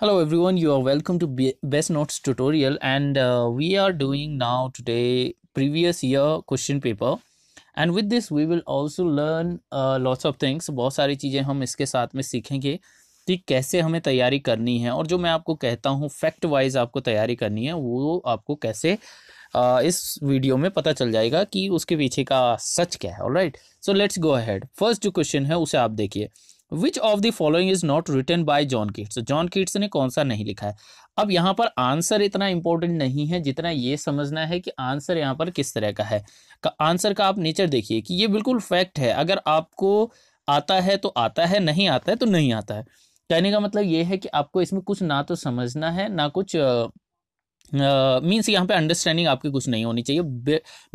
hello everyone you are welcome to Be best notes tutorial and uh, we are doing now today previous year question paper and with this we will also learn lots of things बहुत सारी चीज़ें हम इसके साथ में सीखेंगे कि कैसे हमें तैयारी करनी है और जो मैं आपको कहता हूँ फैक्ट वाइज आपको तैयारी करनी है वो आपको कैसे uh, इस वीडियो में पता चल जाएगा कि उसके पीछे का सच क्या है right so let's go ahead first जो क्वेश्चन है उसे आप देखिए which of the following is not written by John Keats John Keats ने कौन सा नहीं लिखा है अब यहाँ पर आंसर इतना इंपॉर्टेंट नहीं है जितना ये समझना है कि आंसर यहाँ पर किस तरह का है का आंसर का आप नेचर देखिए कि ये बिल्कुल फैक्ट है अगर आपको आता है तो आता है नहीं आता है तो नहीं आता है कहने का मतलब ये है कि आपको इसमें कुछ ना तो समझना है ना कुछ मीन्स uh, यहाँ पे अंडरस्टैंडिंग आपकी कुछ नहीं होनी चाहिए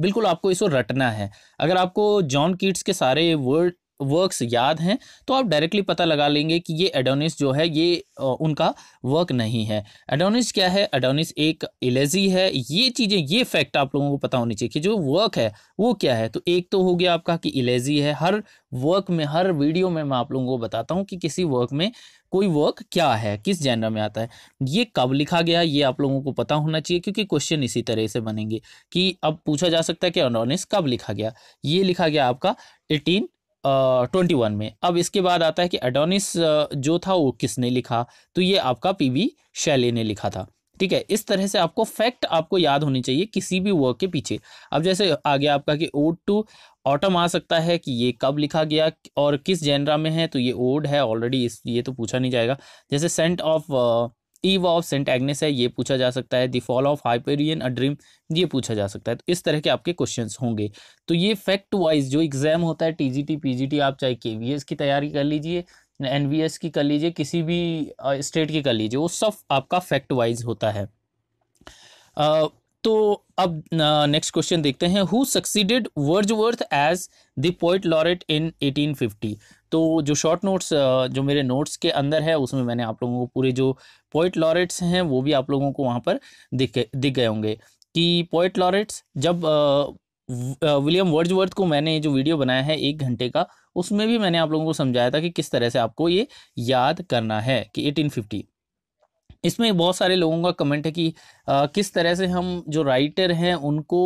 बिल्कुल आपको इसको रटना है अगर आपको जॉन कीट्स के सारे वर्ड वर्क्स याद हैं तो आप डायरेक्टली पता लगा लेंगे कि ये एडोनिस जो है ये उनका वर्क नहीं है एडोनिस क्या है एडोनिस एक एलर्जी है ये चीज़ें ये फैक्ट आप लोगों को पता होनी चाहिए कि जो वर्क है वो क्या है तो एक तो हो गया आपका कि एलर्जी है हर वर्क में हर वीडियो में मैं आप लोगों को बताता हूँ कि किसी वर्क में कोई वर्क क्या है किस जैनर में आता है ये कब लिखा गया ये आप लोगों को पता होना चाहिए क्योंकि क्वेश्चन इसी तरह से बनेंगे कि अब पूछा जा सकता है कि अनोनिस कब लिखा गया ये लिखा गया आपका ट्वेंटी वन में अब इसके बाद आता है कि एडोनिस जो था वो किसने लिखा तो ये आपका पी वी शैले ने लिखा था ठीक है इस तरह से आपको फैक्ट आपको याद होनी चाहिए किसी भी वर्क के पीछे अब जैसे आ गया आपका कि ओड टू ऑटम आ सकता है कि ये कब लिखा गया और किस जेनरा में है तो ये ओड है ऑलरेडी इस ये तो पूछा नहीं जाएगा जैसे saint of eve of saint Agnes है ये पूछा जा सकता है the fall of Hyperion a dream ये पूछा जा सकता है तो इस तरह के आपके क्वेश्चन होंगे तो ये फैक्ट वाइज जो एग्जाम होता है टीजीटी पीजीटी आप चाहे केवीएस की तैयारी कर लीजिए एनवीएस की कर लीजिए किसी भी स्टेट की कर लीजिए वो सब आपका फैक्ट वाइज होता है आ, तो अब नेक्स्ट क्वेश्चन देखते हैं who succeeded Wordsworth as the poet laureate in 1850 तो जो शॉर्ट नोट्स जो मेरे नोट्स के अंदर है उसमें मैंने आप लोगों को पूरे जो पोइट लॉरेट्स हैं वो भी आप लोगों को वहाँ पर दिख दिख गए होंगे कि पोइट लॉरेट्स जब विलियम वर्जवर्थ को मैंने जो वीडियो बनाया है एक घंटे का उसमें भी मैंने आप लोगों को समझाया था कि किस तरह से आपको ये याद करना है कि 1850 इसमें बहुत सारे लोगों का कमेंट है कि आ, किस तरह से हम जो राइटर हैं उनको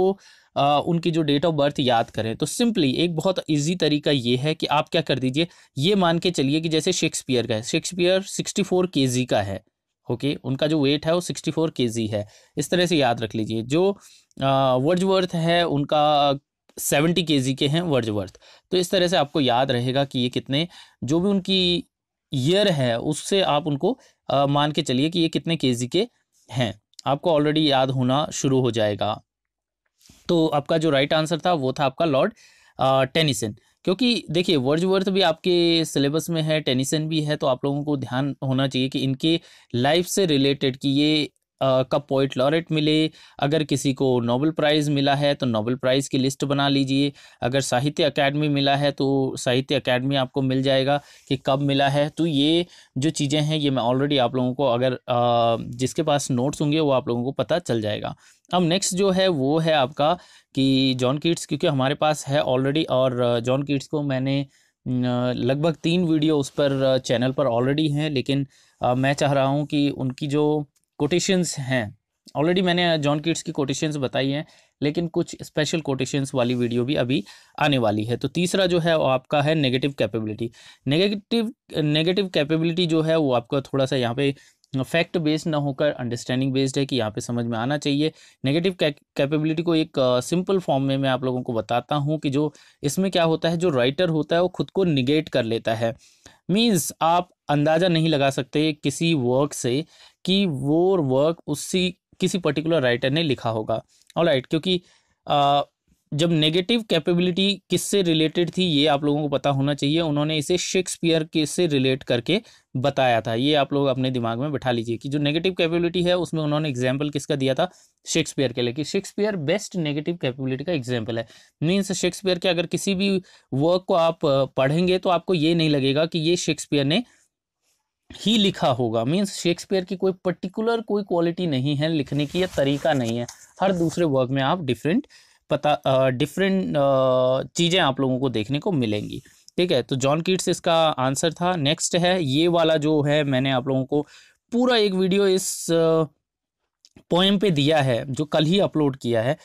आ, उनकी जो डेट ऑफ बर्थ याद करें तो सिंपली एक बहुत ईजी तरीका ये है कि आप क्या कर दीजिए ये मान के चलिए कि जैसे शेक्सपियर का है शेक्सपियर सिक्सटी फोर का है ओके okay, उनका जो वेट है वो सिक्सटी फोर के जी है इस तरह से याद रख लीजिए जो वर्जवर्थ है उनका सेवेंटी के जी के हैं वर्जवर्थ तो इस तरह से आपको याद रहेगा कि ये कितने जो भी उनकी ईयर है उससे आप उनको आ, मान के चलिए कि ये कितने के जी के हैं आपको ऑलरेडी याद होना शुरू हो जाएगा तो आपका जो राइट आंसर था वो था आपका लॉर्ड टेनिसन क्योंकि देखिए वर्जवर्थ भी आपके सिलेबस में है टेनिसन भी है तो आप लोगों को ध्यान होना चाहिए कि इनके लाइफ से रिलेटेड कि ये का पोइट लॉरेट मिले अगर किसी को नोबल प्राइज़ मिला है तो नोबल प्राइज़ की लिस्ट बना लीजिए अगर साहित्य अकेडमी मिला है तो साहित्य अकेडमी आपको मिल जाएगा कि कब मिला है तो ये जो चीज़ें हैं ये मैं ऑलरेडी आप लोगों को अगर जिसके पास नोट्स होंगे वो आप लोगों को पता चल जाएगा अब नेक्स्ट जो है वो है आपका कि जॉन किड्स क्योंकि हमारे पास है ऑलरेडी और जॉन किट्स को मैंने लगभग तीन वीडियो उस पर चैनल पर ऑलरेडी हैं लेकिन मैं चाह रहा हूँ कि उनकी जो कोटेशंस हैं ऑलरेडी मैंने जॉन किट्स की कोटेशंस बताई हैं लेकिन कुछ स्पेशल कोटेशंस वाली वीडियो भी अभी आने वाली है तो तीसरा जो है वो आपका है negative capability negative negative capability जो है वो आपका थोड़ा सा यहाँ पे फैक्ट बेस्ड ना होकर अंडरस्टैंडिंग बेस्ड है कि यहाँ पे समझ में आना चाहिए नेगेटिव कैपेबिलिटी को एक सिंपल uh, फॉर्म में मैं आप लोगों को बताता हूँ कि जो इसमें क्या होता है जो राइटर होता है वो खुद को निगेट कर लेता है मीन्स आप अंदाज़ा नहीं लगा सकते किसी वर्क से कि वो वर्क उसी किसी पर्टिकुलर राइटर ने लिखा होगा और राइट क्योंकि जब नेगेटिव कैपेबिलिटी किससे रिलेटेड थी ये आप लोगों को पता होना चाहिए उन्होंने इसे शेक्सपियर के से रिलेट करके बताया था ये आप लोग अपने दिमाग में बैठा लीजिए कि जो नेगेटिव कैपेबिलिटी है उसमें उन्होंने एग्जाम्पल किसका दिया था शेक्सपियर के लिए कि शेक्सपियर बेस्ट नेगेटिव कैपेबिलिटी का एग्जाम्पल है मीन्स शेक्सपियर के अगर किसी भी वर्क को आप पढ़ेंगे तो आपको ये नहीं लगेगा कि ये शेक्सपियर ने ही लिखा होगा मीन्स शेक्सपियर की कोई पर्टिकुलर कोई क्वालिटी नहीं है लिखने की या तरीका नहीं है हर दूसरे वर्क में आप डिफरेंट पता डिफरेंट चीज़ें आप लोगों को देखने को मिलेंगी ठीक है तो जॉन किट्स इसका आंसर था नेक्स्ट है ये वाला जो है मैंने आप लोगों को पूरा एक वीडियो इस पोएम पे दिया है जो कल ही अपलोड किया है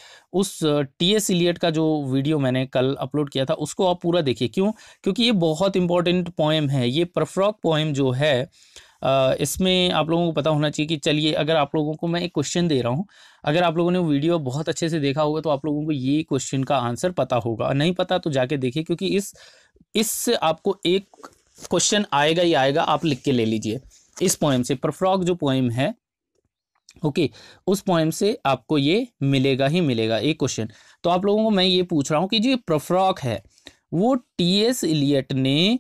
उस टी एस इलियट का जो वीडियो मैंने कल अपलोड किया था उसको आप पूरा देखिए क्यों क्योंकि ये बहुत इंपॉर्टेंट पोएम है ये परफ्रॉक पोएम जो है इसमें आप लोगों को पता होना चाहिए कि चलिए अगर आप लोगों को मैं एक क्वेश्चन दे रहा हूँ अगर आप लोगों ने वीडियो बहुत अच्छे से देखा होगा तो आप लोगों को ये क्वेश्चन का आंसर पता होगा नहीं पता तो जाके देखिए क्योंकि इस इससे आपको एक क्वेश्चन आएगा ही आएगा आप लिख के ले लीजिए इस पोएम से परफ्रॉक जो पोएम है ओके okay, उस पॉइम से आपको ये मिलेगा ही मिलेगा एक क्वेश्चन तो आप लोगों को मैं ये पूछ रहा हूँ कि जो प्रफ्रॉक है वो टी एस इलियट ने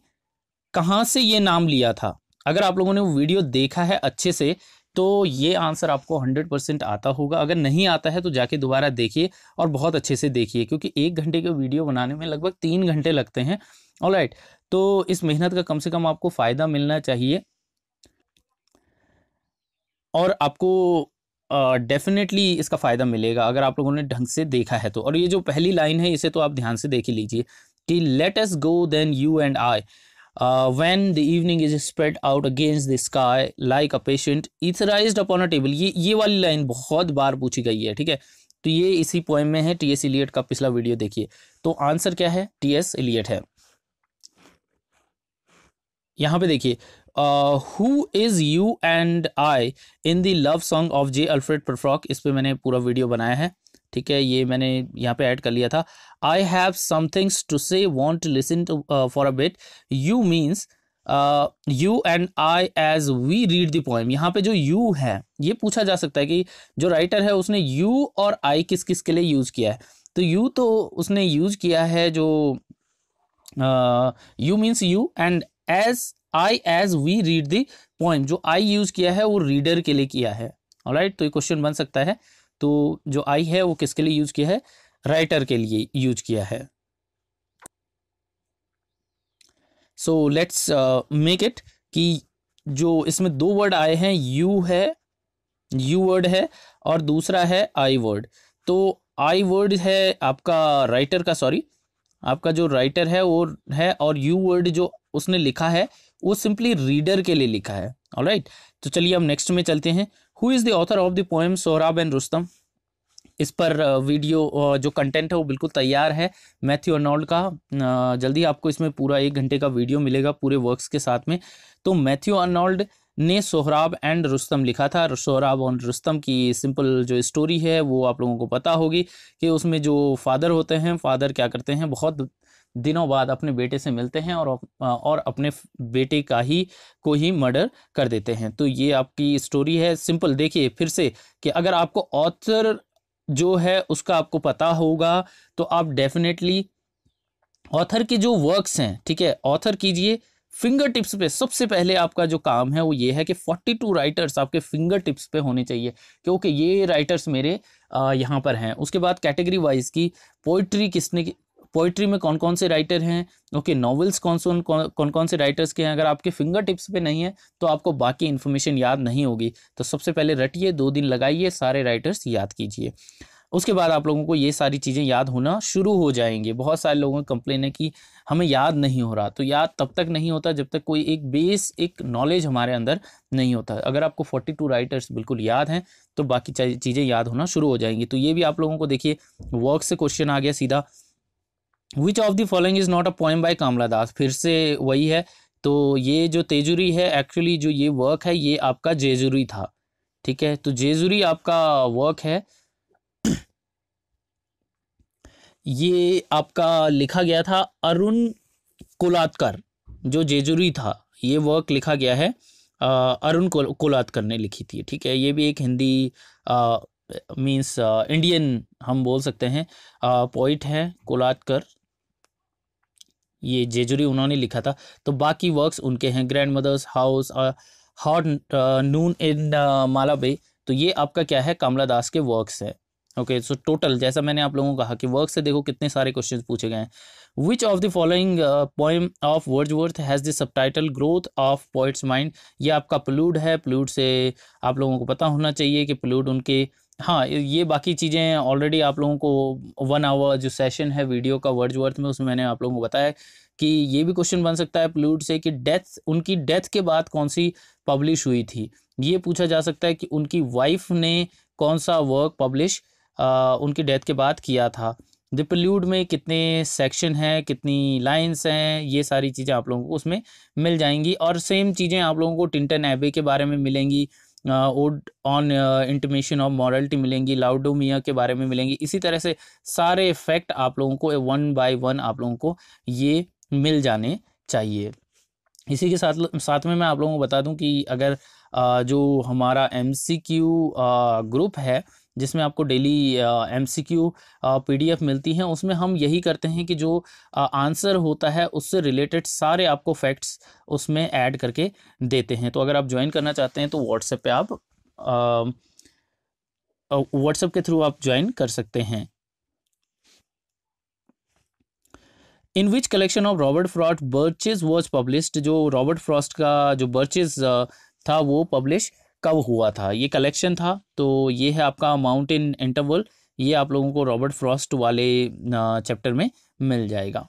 कहाँ से ये नाम लिया था अगर आप लोगों ने वो वीडियो देखा है अच्छे से तो ये आंसर आपको 100 परसेंट आता होगा अगर नहीं आता है तो जाके दोबारा देखिए और बहुत अच्छे से देखिए क्योंकि एक घंटे के वीडियो बनाने में लगभग तीन घंटे लगते हैं ऑल राइट तो इस मेहनत का कम से कम आपको फ़ायदा मिलना चाहिए और आपको डेफिनेटली uh, इसका फ़ायदा मिलेगा अगर आप लोगों ने ढंग से देखा है तो और ये जो पहली लाइन है इसे तो आप ध्यान से देख ही लीजिए कि let's go then you and I uh, when the evening is spread out against the sky like a patient etherized upon a table ये ये वाली लाइन बहुत बार पूछी गई है ठीक है तो ये इसी पोएम में है टी एस इलियट का पिछला वीडियो देखिए तो आंसर क्या है टी एस इलियट है यहाँ पे देखिए uh, who is you and I in the love song of J Alfred Prufrock इस पर मैंने पूरा वीडियो बनाया है ठीक है ये मैंने यहाँ पे ऐड कर लिया था I have somethings to say want listen to for a bit you means you and I as we read the poem यहाँ पे जो यू है ये पूछा जा सकता है कि जो राइटर है उसने यू और आई किस किस के लिए यूज़ किया है तो यू तो उसने यूज़ किया है जो you means you and as I as we read the poem जो आई यूज किया है वो रीडर के लिए किया है राइट तो ये क्वेश्चन बन सकता है तो जो आई है वो किसके लिए यूज किया है राइटर के लिए यूज किया है सो लेट्स मेक इट कि जो इसमें दो वर्ड आए हैं यू है यू वर्ड है और दूसरा है आई वर्ड तो आई वर्ड है आपका राइटर का सॉरी आपका जो राइटर है वो है और यू वर्ड जो उसने लिखा है वो सिंपली रीडर के लिए लिखा है ऑल राइट तो चलिए हम नेक्स्ट में चलते हैं who is the author of the poem Sohrab and Rustum इस पर वीडियो जो कंटेंट है वो बिल्कुल तैयार है मैथ्यू अर्नोल्ड का जल्दी आपको इसमें पूरा एक घंटे का वीडियो मिलेगा पूरे वर्क्स के साथ में तो मैथ्यू अर्नोल्ड ने सोहराब एंड रुस्तम लिखा था सोहराब और रुस्तम की सिंपल जो स्टोरी है वो आप लोगों को पता होगी कि उसमें जो फादर होते हैं फादर क्या करते हैं बहुत दिनों बाद अपने बेटे से मिलते हैं और और अपने बेटे का ही को ही मर्डर कर देते हैं तो ये आपकी स्टोरी है सिंपल देखिए फिर से कि अगर आपको ऑथर जो है उसका आपको पता होगा तो आप डेफिनेटली ऑथर के जो वर्क्स हैं ठीक है ऑथर कीजिए फिंगर टिप्स पे सबसे पहले आपका जो काम है वो ये है कि 42 राइटर्स आपके फिंगर टिप्स पे होने चाहिए क्योंकि ये राइटर्स मेरे यहाँ पर हैं उसके बाद कैटेगरी वाइज की पोइट्री किसने पोइट्री में कौन कौन से राइटर हैं ओके नॉवेल्स कौन कौन कौन कौन से राइटर्स के हैं अगर आपके फिंगर टिप्स पे नहीं है तो आपको बाकी इन्फॉर्मेशन याद नहीं होगी तो सबसे पहले रटिए दो दिन लगाइए सारे राइटर्स याद कीजिए उसके बाद आप लोगों को ये सारी चीज़ें याद होना शुरू हो जाएंगे बहुत सारे लोगों की कंप्लेन है कि हमें याद नहीं हो रहा तो याद तब तक नहीं होता जब तक कोई एक बेस एक नॉलेज हमारे अंदर नहीं होता अगर आपको फोर्टी टू राइटर्स बिल्कुल याद हैं तो बाकी चीज़ें याद होना शुरू हो जाएंगी तो ये भी आप लोगों को देखिए वर्क से क्वेश्चन आ गया सीधा which of the following is not a poem by Kamala Das फिर से वही है तो ये जो तेजुरी है एक्चुअली जो ये वर्क है ये आपका जेजुरी था ठीक है तो जेजुरी आपका वर्क है ये आपका लिखा गया था अरुण कोलातकर जो जेजुरी था ये वर्क लिखा गया है अरुण कोलातकर ने लिखी थी ठीक है ये भी एक हिंदी मीन्स इंडियन हम बोल सकते हैं पोइट है कोलातकर ये जेजुरी उन्होंने लिखा था तो बाकी वर्क्स उनके हैं grandmother's house hot noon in Malabar तो ये आपका क्या है कमला दास के वर्क्स है ओके सो टोटल जैसा मैंने आप लोगों को कहा कि वर्क से देखो कितने सारे क्वेश्चन पूछे गए हैं which of the following poem of Wordsworth has the subtitle growth of poet's mind ये आपका प्लूड है प्लूड से आप लोगों को पता होना चाहिए कि प्लूड उनके हाँ ये बाकी चीज़ें ऑलरेडी आप लोगों को वन आवर जो सेशन है वीडियो का वर्थ में उसमें मैंने आप लोगों को बताया कि ये भी क्वेश्चन बन सकता है प्लूड से कि डेथ उनकी डेथ के बाद कौन सी पब्लिश हुई थी ये पूछा जा सकता है कि उनकी वाइफ ने कौन सा वर्क पब्लिश उनकी डेथ के बाद किया था द प्लूड में कितने सेक्शन हैं कितनी लाइन्स हैं ये सारी चीज़ें आप लोगों को उसमें मिल जाएंगी और सेम चीज़ें आप लोगों को टिंटन एबे के बारे में मिलेंगी ode on intimation of morality मिलेंगी लाउडोमिया के बारे में मिलेंगी इसी तरह से सारे फैक्ट आप लोगों को वन बाय वन आप लोगों को ये मिल जाने चाहिए इसी के साथ साथ में मैं आप लोगों को बता दूं कि अगर आ, जो हमारा एम ग्रुप है जिसमें आपको daily M C Q P D F मिलती हैं उसमें हम यही करते हैं कि जो आंसर होता है उससे रिलेटेड सारे आपको फैक्ट्स उसमें ऐड करके देते हैं तो अगर आप ज्वाइन करना चाहते हैं तो व्हाट्सएप पे आप व्हाट्सएप के थ्रू आप ज्वाइन कर सकते हैं in which collection of Robert Frost birches was published जो रॉबर्ट फ्रॉस्ट का जो बर्चेज था वो पब्लिश कब हुआ था ये कलेक्शन था तो ये है आपका माउंटेन इंटरवल ये आप लोगों को रॉबर्ट फ्रॉस्ट वाले चैप्टर में मिल जाएगा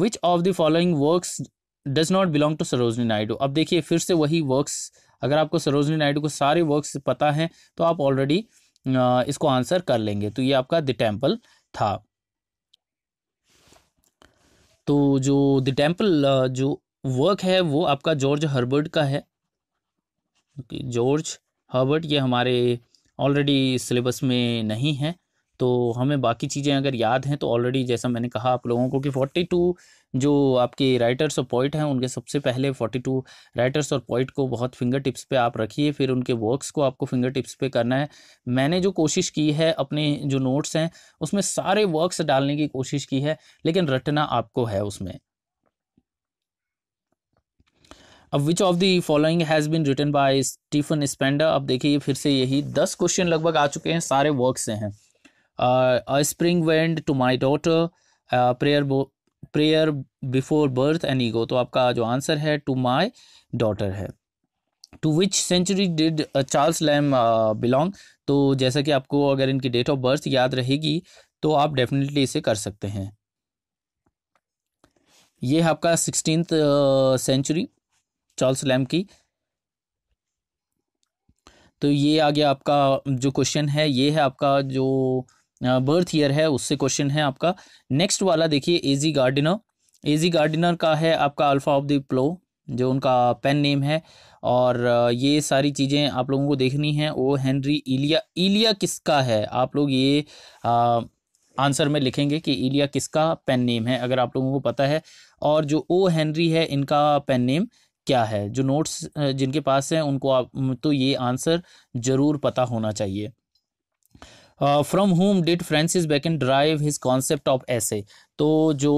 which of the following works does not belong to Sarojini Naidu अब देखिए फिर से वही वर्क्स अगर आपको सरोजनी नायडू को सारे वर्क्स पता हैं तो आप ऑलरेडी इसको आंसर कर लेंगे तो ये आपका द टेम्पल था तो जो द टेम्पल जो वर्क है वो आपका जॉर्ज हर्बर्ट का है जॉर्ज हर्बर्ट ये हमारे ऑलरेडी सिलेबस में नहीं है तो हमें बाकी चीज़ें अगर याद हैं तो ऑलरेडी जैसा मैंने कहा आप लोगों को कि फोर्टी टू जो आपके राइटर्स और पोइट हैं उनके सबसे पहले फोर्टी टू राइटर्स और पोइट को बहुत फिंगर टिप्स पे आप रखिए फिर उनके वर्क्स को आपको फिंगर टिप्स पे करना है मैंने जो कोशिश की है अपने जो नोट्स हैं उसमें सारे वर्क्स डालने की कोशिश की है लेकिन रटना आपको है उसमें अब which of the following has been written by Stephen Spender अब देखिए फिर से यही दस क्वेश्चन लगभग आ चुके हैं सारे वर्क से हैं a spring wind to my daughter prayer prayer before birth and ego तो आपका जो आंसर है टू माई डॉटर है to which century did Charles Lamb belong तो जैसा कि आपको अगर इनकी डेट ऑफ बर्थ याद रहेगी तो आप डेफिनेटली इसे कर सकते हैं ये है आपका sixteen century uh, Charles Lamb की तो ये आ गया आपका जो क्वेश्चन है ये है आपका जो बर्थ ईयर है उससे क्वेश्चन है आपका नेक्स्ट वाला देखिए एजी गार्डिनर एजी गार्डिनर का है आपका अल्फ़ा ऑफ द प्लो जो उनका पेन नेम है और ये सारी चीज़ें आप लोगों को देखनी है ओ हेनरी इलिया इलिया किसका है आप लोग ये आ, आंसर में लिखेंगे कि इलिया किसका पेन नेम है अगर आप लोगों को पता है और जो ओ हेनरी है इनका पेन नेम क्या है जो नोट्स जिनके पास हैं उनको आप तो ये आंसर ज़रूर पता होना चाहिए from whom did Francis Bacon derive his concept of essay तो जो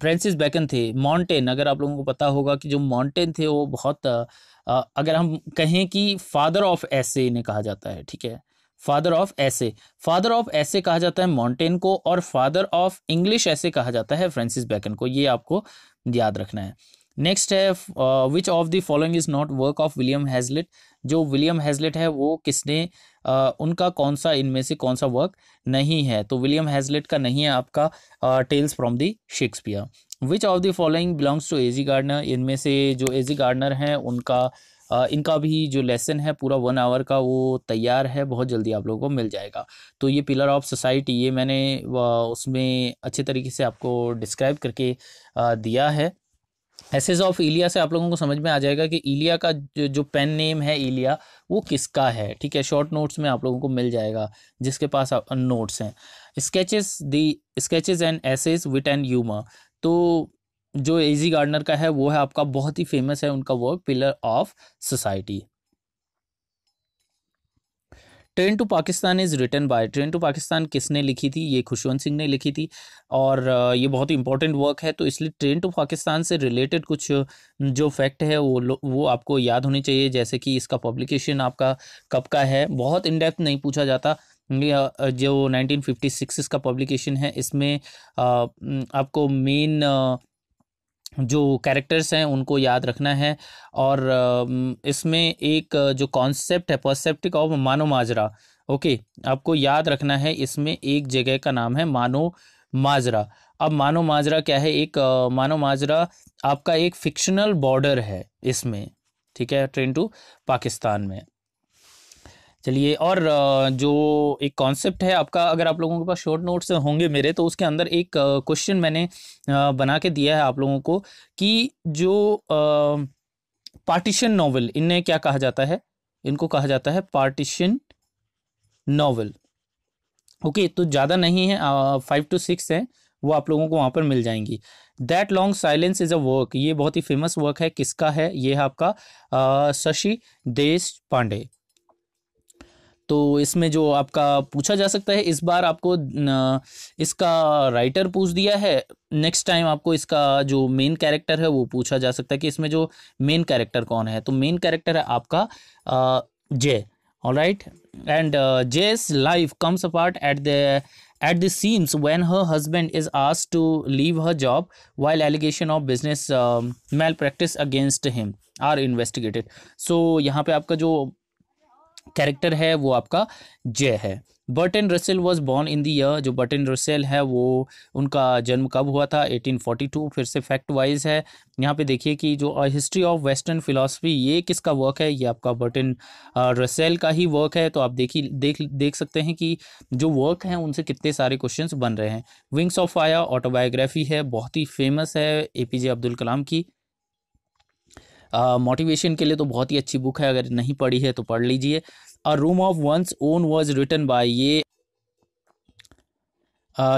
फ्रांसिस बैकन थे माउंटेन अगर आप लोगों को पता होगा कि जो माउंटेन थे वो बहुत आ, अगर हम कहें कि फादर ऑफ ऐसे इन्हें कहा जाता है ठीक है father of essay father of essay कहा जाता है माउंटेन को और फादर ऑफ इंग्लिश ऐसे कहा जाता है फ्रांसिस बैकन को ये आपको याद रखना है नेक्स्ट है which of the following is not work of William Hazlitt जो विलियम हैजलेट है वो किसने uh, उनका कौन सा इनमें से कौन सा वर्क नहीं है तो विलियम हैजलेट का नहीं है आपका tales from the Shakespeare which of the following belongs to A G Gardiner इनमें से जो एजी गार्डनर हैं उनका Uh, इनका भी जो लेसन है पूरा वन आवर का वो तैयार है बहुत जल्दी आप लोगों को मिल जाएगा तो ये पिलर ऑफ सोसाइटी ये मैंने uh, उसमें अच्छे तरीके से आपको डिस्क्राइब करके uh, दिया है एसेज ऑफ इलिया से आप लोगों को समझ में आ जाएगा कि इलिया का जो, जो पेन नेम है इलिया वो किसका है ठीक है शॉर्ट नोट्स में आप लोगों को मिल जाएगा जिसके पास नोट्स हैं sketches the sketches and essays wit and humour तो जो एजी गार्डनर का है वो है आपका बहुत ही फेमस है उनका work pillar of society train to Pakistan is written by train to Pakistan किसने लिखी थी ये खुशवंत सिंह ने लिखी थी और ये बहुत ही इंपॉर्टेंट वर्क है तो इसलिए ट्रेन टू पाकिस्तान से रिलेटेड कुछ जो फैक्ट है वो वो आपको याद होनी चाहिए जैसे कि इसका पब्लिकेशन आपका कब का है बहुत इनडेप्थ नहीं पूछा जाता जो 1956 इसका पब्लिकेशन है इसमें आपको मेन जो कैरेक्टर्स हैं उनको याद रखना है और इसमें एक जो कॉन्सेप्ट है परसेप्टिक ऑफ मानो माजरा ओके आपको याद रखना है इसमें एक जगह का नाम है मानो माजरा अब मानो माजरा क्या है एक मानो माजरा आपका एक फिक्शनल बॉर्डर है इसमें ठीक है ट्रेन टू पाकिस्तान में चलिए और जो एक कॉन्सेप्ट है आपका अगर आप लोगों के पास शॉर्ट नोट्स होंगे मेरे तो उसके अंदर एक क्वेश्चन मैंने बना के दिया है आप लोगों को कि जो पार्टीशन नॉवल इन्हें क्या कहा जाता है इनको कहा जाता है पार्टीशन नॉवल ओके तो ज़्यादा नहीं है फाइव टू सिक्स है वो आप लोगों को वहाँ पर मिल जाएंगी that long silence is a work ये बहुत ही फेमस वर्क है किसका है ये है आपका शशि देश पांडे तो इसमें जो आपका पूछा जा सकता है इस बार आपको इसका राइटर पूछ दिया है नेक्स्ट टाइम आपको इसका जो मेन कैरेक्टर है वो पूछा जा सकता है कि इसमें जो मेन कैरेक्टर कौन है तो मेन कैरेक्टर है आपका Jaya all right and Jaya's life comes apart at the at the seams when her husband is आज to leave her job while allegation of business malpractice against him are investigated so यहाँ पे आपका जो character है वो आपका जय है Bertrand Russell was born in दर जो बर्टन रसेल है वो उनका जन्म कब हुआ था 1842 फिर से फैक्ट वाइज है यहाँ पे देखिए कि जो हिस्ट्री ऑफ वेस्टर्न फिलासफी ये किसका वर्क है ये आपका बर्टन uh, रसेल का ही वर्क है तो आप देखिए देख देख सकते हैं कि जो वर्क हैं उनसे कितने सारे क्वेश्चन बन रहे हैं विंग्स ऑफ फायर ऑटोबायोग्राफी है बहुत ही फेमस है ए पी जे अब्दुल कलाम की मोटिवेशन के लिए तो बहुत ही अच्छी बुक है अगर नहीं पढ़ी है तो पढ़ लीजिए a room of one's own was written by ये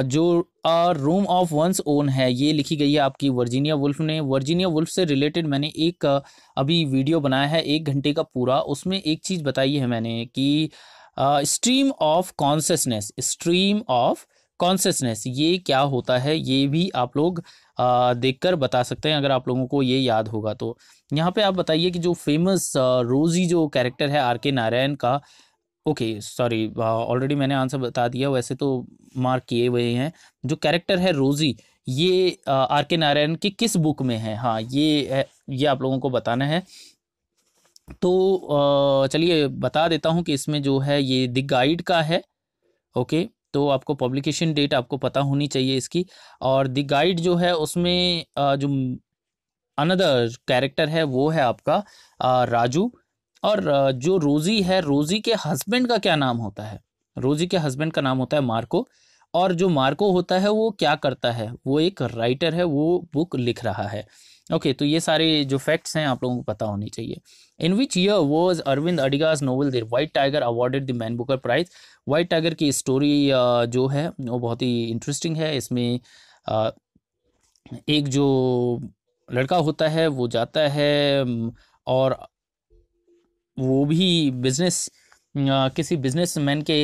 जो a room of one's own है ये लिखी गई है आपकी वर्जीनिया वुल्फ ने वर्जीनिया वुल्फ से रिलेटेड मैंने एक अभी वीडियो बनाया है एक घंटे का पूरा उसमें एक चीज़ बताई है मैंने कि stream of consciousness stream of consciousness ये क्या होता है ये भी आप लोग देखकर बता सकते हैं अगर आप लोगों को ये याद होगा तो यहाँ पे आप बताइए कि जो फेमस रोजी जो कैरेक्टर है आर के नारायण का ओके सॉरी ऑलरेडी मैंने आंसर बता दिया वैसे तो मार्क किए हुए हैं जो कैरेक्टर है रोजी ये आर के नारायण की किस बुक में है हाँ ये ये आप लोगों को बताना है तो चलिए बता देता हूँ कि इसमें जो है ये द गाइड का है ओके तो आपको पब्लिकेशन डेट आपको पता होनी चाहिए इसकी और द गाइड जो है उसमें जो अनदर कैरेक्टर है वो है आपका राजू और जो रोज़ी है रोज़ी के हस्बैंड का क्या नाम होता है रोज़ी के हस्बैंड का नाम होता है मार्को और जो मार्को होता है वो क्या करता है वो एक राइटर है वो बुक लिख रहा है ओके तो ये सारे जो फैक्ट्स हैं आप लोगों को पता होनी चाहिए in which year was Aravind Adiga's novel the white tiger awarded the man Booker prize white tiger की स्टोरी uh, जो है वो बहुत ही इंटरेस्टिंग है इसमें uh, एक जो लड़का होता है वो जाता है um, और वो भी बिजनेस uh, किसी बिजनेसमैन के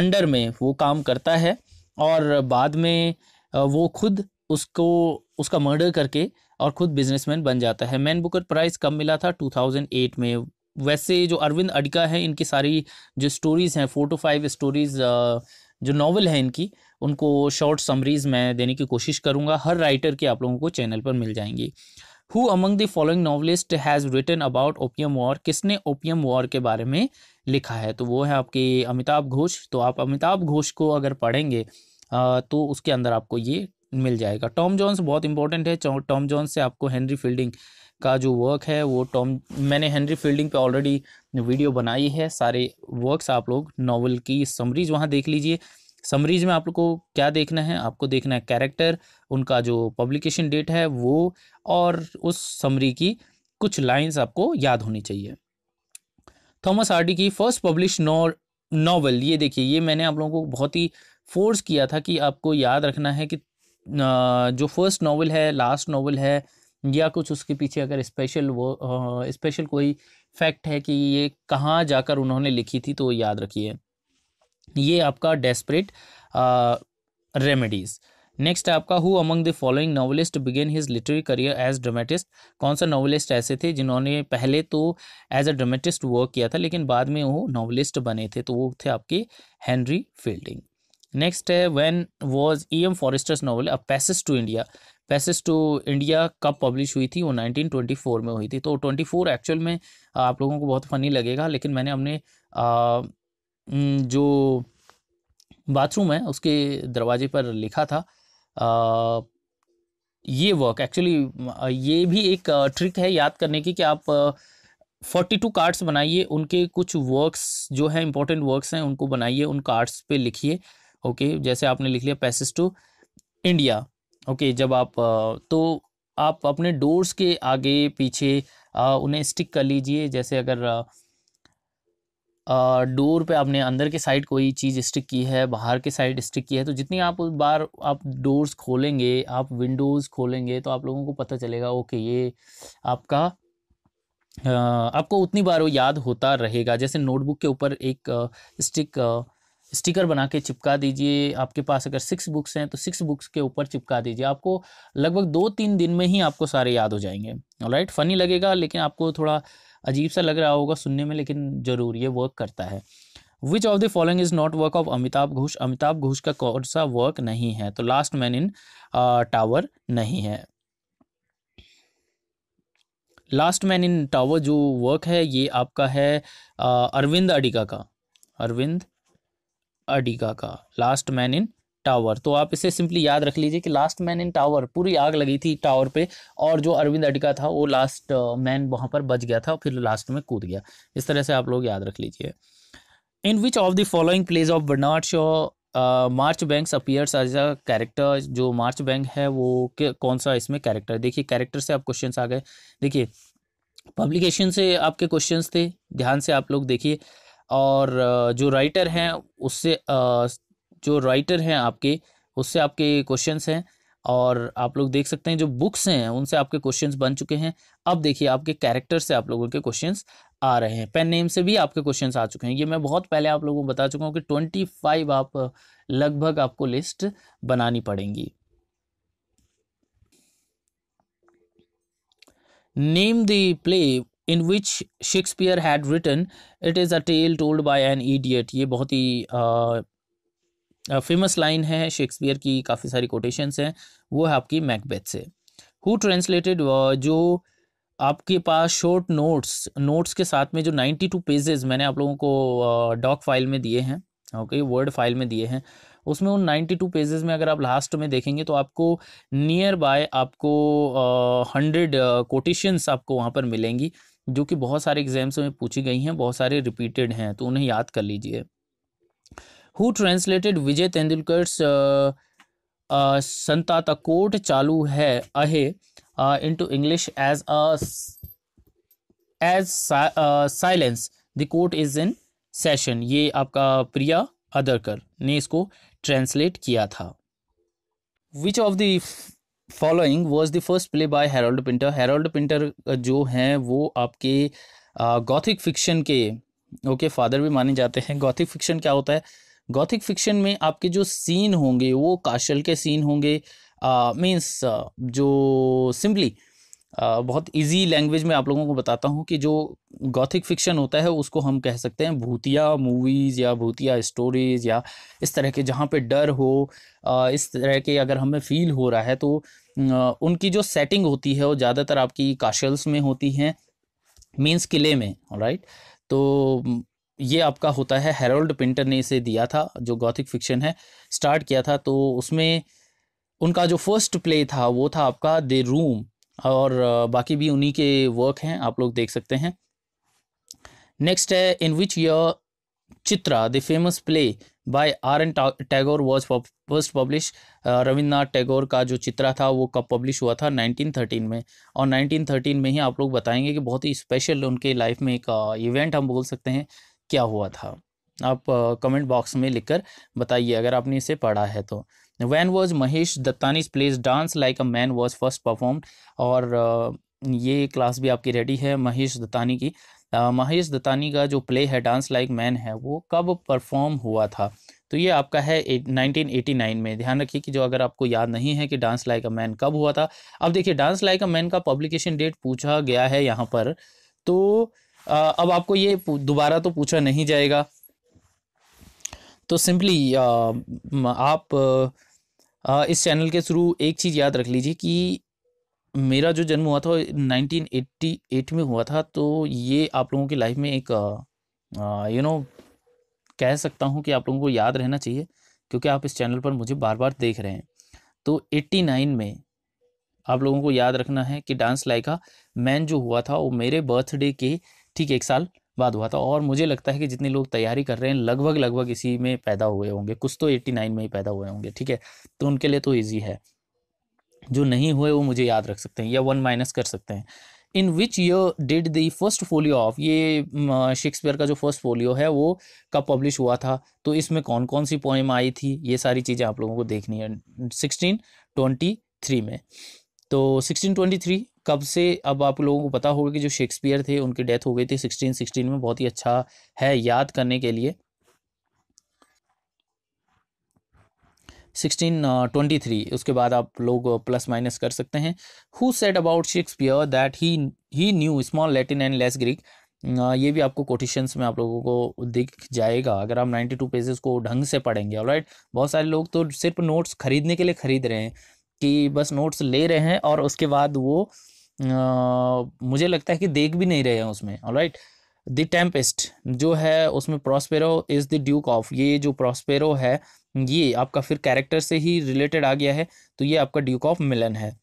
अंडर में वो काम करता है और बाद में वो खुद उसको उसका मर्डर करके और खुद बिजनेसमैन बन जाता है मैन बुकर प्राइस कब मिला था 2008 में वैसे जो अरविंद अडिका हैं इनकी सारी जो स्टोरीज़ हैं फोर टू फाइव स्टोरीज़ जो नावल हैं इनकी उनको शॉर्ट समरीज मैं देने की कोशिश करूँगा हर राइटर के आप लोगों को चैनल पर मिल जाएंगी who among the following novelist has written about opium war किसने ओपियम वॉर के बारे में लिखा है तो वो है आपके अमिताभ घोष तो आप अमिताभ घोष को अगर पढ़ेंगे तो उसके अंदर आपको ये मिल जाएगा टॉम जॉन्स बहुत इंपॉर्टेंट है टॉम जॉन्स से आपको हेनरी फील्डिंग का जो वर्क है वो टॉम मैंने हेनरी फील्डिंग पे ऑलरेडी वीडियो बनाई है सारे वर्क्स आप लोग नॉवल की समरीज वहाँ देख लीजिए समरीज में आप लोग को क्या देखना है आपको देखना है कैरेक्टर उनका जो पब्लिकेशन डेट है वो और उस समरी की कुछ लाइंस आपको याद होनी चाहिए थॉमस आर्डी की फर्स्ट पब्लिश नॉवल ये देखिए ये मैंने आप लोगों को बहुत ही फोर्स किया था कि आपको याद रखना है कि जो फर्स्ट नावल है लास्ट नावल है या कुछ उसके पीछे अगर स्पेशल वो स्पेशल कोई फैक्ट है कि ये कहाँ जाकर उन्होंने लिखी थी तो याद रखिए ये आपका डेस्परेट रेमेडीज़ नेक्स्ट आपका who among the following novelist began his literary career as dramatist कौन सा नॉवलिस्ट ऐसे थे जिन्होंने पहले तो एज अ ड्रामेटिस्ट वर्क किया था लेकिन बाद में वो नावलिस्ट बने थे तो वो थे आपके हेनरी फील्डिंग नेक्स्ट है when was E M Forster's novel a passage to India passage to India कब पब्लिश हुई थी वो 1924 में हुई थी तो 24 एक्चुअल में uh, आप लोगों को बहुत फनी लगेगा लेकिन मैंने अपने uh, जो बाथरूम है उसके दरवाजे पर लिखा था आ, uh, ये वर्क एक्चुअली ये भी एक ट्रिक है याद करने की कि आप फोर्टी टू कार्ड्स बनाइए उनके कुछ वर्क्स जो हैं इंपॉर्टेंट वर्क्स हैं उनको बनाइए उन कार्ड्स पे लिखिए ओके जैसे आपने लिख लिया पैसेज टू इंडिया ओके जब आप तो आप अपने डोर्स के आगे पीछे उन्हें स्टिक कर लीजिए जैसे अगर डोर पे आपने अंदर के साइड कोई चीज़ स्टिक की है बाहर के साइड स्टिक की है तो जितनी आप बार आप डोर्स खोलेंगे आप विंडोज़ खोलेंगे तो आप लोगों को पता चलेगा ओके ये आपका आ, आपको उतनी बार वो याद होता रहेगा जैसे नोटबुक के ऊपर एक स्टिक स्टिकर बना के चिपका दीजिए आपके पास अगर सिक्स बुक्स हैं तो सिक्स बुक्स के ऊपर चिपका दीजिए आपको लगभग दो तीन दिन में ही आपको सारे याद हो जाएंगे राइट फनी लगेगा लेकिन आपको थोड़ा अजीब सा लग रहा होगा सुनने में लेकिन ज़रूर ये वर्क करता है which of the following is not work of Amitabh Ghosh Amitabh Ghosh का कौन सा वर्क नहीं है तो लास्ट मैन इन टावर नहीं है लास्ट मैन इन टावर जो वर्क है ये आपका है अरविंद uh, अडिगा का अरविंद अडिगा का लास्ट मैन इन टावर तो आप इसे सिंपली याद रख लीजिए कि लास्ट मैन इन टावर पूरी आग लगी थी टावर पे और जो अरविंद अडिका था वो लास्ट मैन वहां पर बच गया था और फिर लास्ट में कूद गया इस तरह से आप लोग याद रख लीजिए in which of the following plays of Bernard Shaw Marchbanks appears as a character जो मार्च बैंक है वो कौन सा इसमें कैरेक्टर देखिए कैरेक्टर से आप क्वेश्चन आ गए देखिए पब्लिकेशन से आपके क्वेश्चन थे ध्यान से आप लोग देखिए और जो राइटर हैं उससे जो राइटर हैं आपके उससे आपके क्वेश्चंस हैं और आप लोग देख सकते हैं जो बुक्स हैं उनसे आपके क्वेश्चंस बन चुके हैं अब देखिए आपके कैरेक्टर से आप लोगों के क्वेश्चंस आ रहे हैं पेन नेम से भी आपके क्वेश्चंस आ चुके हैं ये मैं बहुत पहले आप लोगों को बता चुका हूँ कि ट्वेंटी फाइव आप लगभग आपको लिस्ट बनानी पड़ेंगी name the play in which Shakespeare had written it is a tale told by an idiot ये बहुत ही फेमस लाइन है शेक्सपियर की काफ़ी सारी कोटेशंस हैं वो है आपकी मैकबेथ से हु ट्रांसलेटेड जो आपके पास शॉर्ट नोट्स नोट्स के साथ में जो नाइन्टी टू पेजेस मैंने आप लोगों को डॉक फाइल में दिए हैं ओके वर्ड फाइल में दिए हैं उसमें उन नाइन्टी टू पेजेस में अगर आप लास्ट में देखेंगे तो आपको नियर बाय आपको हंड्रेड कोटेशंस आपको वहाँ पर मिलेंगी जो कि बहुत सारे एग्जाम्स में पूछी गई हैं बहुत सारे रिपीटेड हैं तो उन्हें याद कर लीजिए who translated Vijay Tendulkar Shantata संतातकोट चालू है अहे into English as a as silence the court is in session ये आपका प्रिया अदरकर ने इसको ट्रांसलेट किया था which of the following was the first play by Harold Pinter Harold Pinter जो हैं वो आपके गौथिक uh, फिक्शन के ओके फादर भी माने जाते हैं गौथिक फिक्शन क्या होता है गौथिक फिक्शन में आपके जो सीन होंगे वो काशल के सीन होंगे मीन्स uh, uh, जो सिंपली बहुत इजी लैंग्वेज में आप लोगों को बताता हूँ कि जो गॉथिक फिक्शन होता है उसको हम कह सकते हैं भूतिया मूवीज़ या भूतिया स्टोरीज़ या इस तरह के जहाँ पे डर हो इस तरह के अगर हमें फील हो रहा है तो उनकी जो सेटिंग होती है वो ज़्यादातर आपकी काशल्स में होती हैं मीन्स किले में राइट तो ये आपका होता है हेरोल्ड पिंटर ने इसे दिया था जो गॉथिक फिक्शन है स्टार्ट किया था तो उसमें उनका जो फर्स्ट प्ले था वो था आपका द रूम और बाकी भी उन्हीं के वर्क हैं आप लोग देख सकते हैं नेक्स्ट है in which year Chitra the famous play by R N Tagore was first publish Rabindranath Tagore का जो चित्रा था वो कब पब्लिश हुआ था 1913 में और 1913 में ही आप लोग बताएंगे कि बहुत ही स्पेशल उनके लाइफ में एक इवेंट हम बोल सकते हैं क्या हुआ था आप कमेंट बॉक्स में लिखकर बताइए अगर आपने इसे पढ़ा है तो when was Mahesh Dattani's plays dance like a man was first perform और ये क्लास भी आपकी रेडी है महेश दत्तानी की महेश दत्तानी का जो प्ले है डांस लाइक मैन है वो कब परफॉर्म हुआ था तो ये आपका है 1989 में ध्यान रखिए कि जो अगर आपको याद नहीं है कि डांस लाइक अ मैन कब हुआ था अब देखिए डांस लाइक अ मैन का पब्लिकेशन डेट पूछा गया है यहाँ पर तो अब आपको ये दोबारा तो पूछा नहीं जाएगा तो सिंपली आप इस चैनल के थ्रू एक चीज़ याद रख लीजिए कि मेरा जो जन्म हुआ था 1988 में हुआ था तो ये आप लोगों की लाइफ में एक यू नो कह सकता हूँ कि आप लोगों को याद रहना चाहिए क्योंकि आप इस चैनल पर मुझे बार बार देख रहे हैं तो 89 में आप लोगों को याद रखना है कि डांस लाइका मैन जो हुआ था वो मेरे बर्थडे के ठीक एक साल बाद हुआ था और मुझे लगता है कि जितने लोग तैयारी कर रहे हैं लगभग लगभग इसी में पैदा हुए होंगे कुछ तो एट्टी नाइन में ही पैदा हुए होंगे ठीक है तो उनके लिए तो ईजी है जो नहीं हुए वो मुझे याद रख सकते हैं या वन माइनस कर सकते हैं in which year did the first folio of ये शेक्सपियर का जो फर्स्ट फोलियो है वो कब पब्लिश हुआ था तो इसमें कौन कौन सी पोएम आई थी ये सारी चीज़ें आप लोगों को देखनी है सिक्सटीन ट्वेंटी थ्री में तो सिक्सटीन ट्वेंटी थ्री कब से अब आप लोगों को पता होगा कि जो शेक्सपियर थे उनकी डेथ हो गई थी सिक्सटीन सिक्सटीन में बहुत ही अच्छा है याद करने के लिए सिक्सटीन ट्वेंटी थ्री उसके बाद आप लोग प्लस माइनस कर सकते हैं who said about Shakespeare that he he knew small Latin and less Greek ये भी आपको कोटेशंस में आप लोगों को दिख जाएगा अगर आप नाइन्टी टू पेजेस को ढंग से पढ़ेंगे और राइट बहुत सारे लोग तो सिर्फ नोट्स खरीदने के लिए ख़रीद रहे हैं कि बस नोट्स ले रहे हैं और उसके बाद वो मुझे लगता है कि देख भी नहीं रहे हैं उसमें राइट द टेम्पेस्ट जो है उसमें Prospero is the duke of ये जो प्रॉस्पेरो है ये आपका फिर कैरेक्टर से ही रिलेटेड आ गया है तो ये आपका ड्यूक ऑफ मिलन है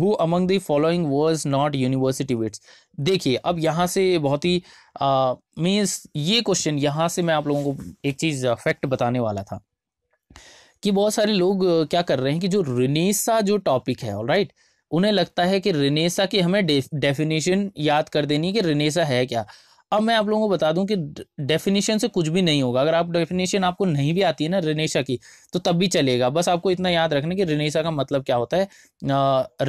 who among the following was not university wits देखिए अब यहाँ से बहुत ही मीन्स ये क्वेश्चन यहाँ से मैं आप लोगों को एक चीज़ फैक्ट बताने वाला था कि बहुत सारे लोग क्या कर रहे हैं कि जो रिनेसा जो टॉपिक है ऑल राइट right? उन्हें लगता है कि रिनेसा की हमें डेफिनेशन याद कर देनी कि रिनेसा है क्या अब मैं आप लोगों को बता दूं कि डेफिनेशन से कुछ भी नहीं होगा अगर आप डेफिनेशन आपको नहीं भी आती है ना रिनेशा की तो तब भी चलेगा बस आपको इतना याद रखना कि रिनेशा का मतलब क्या होता है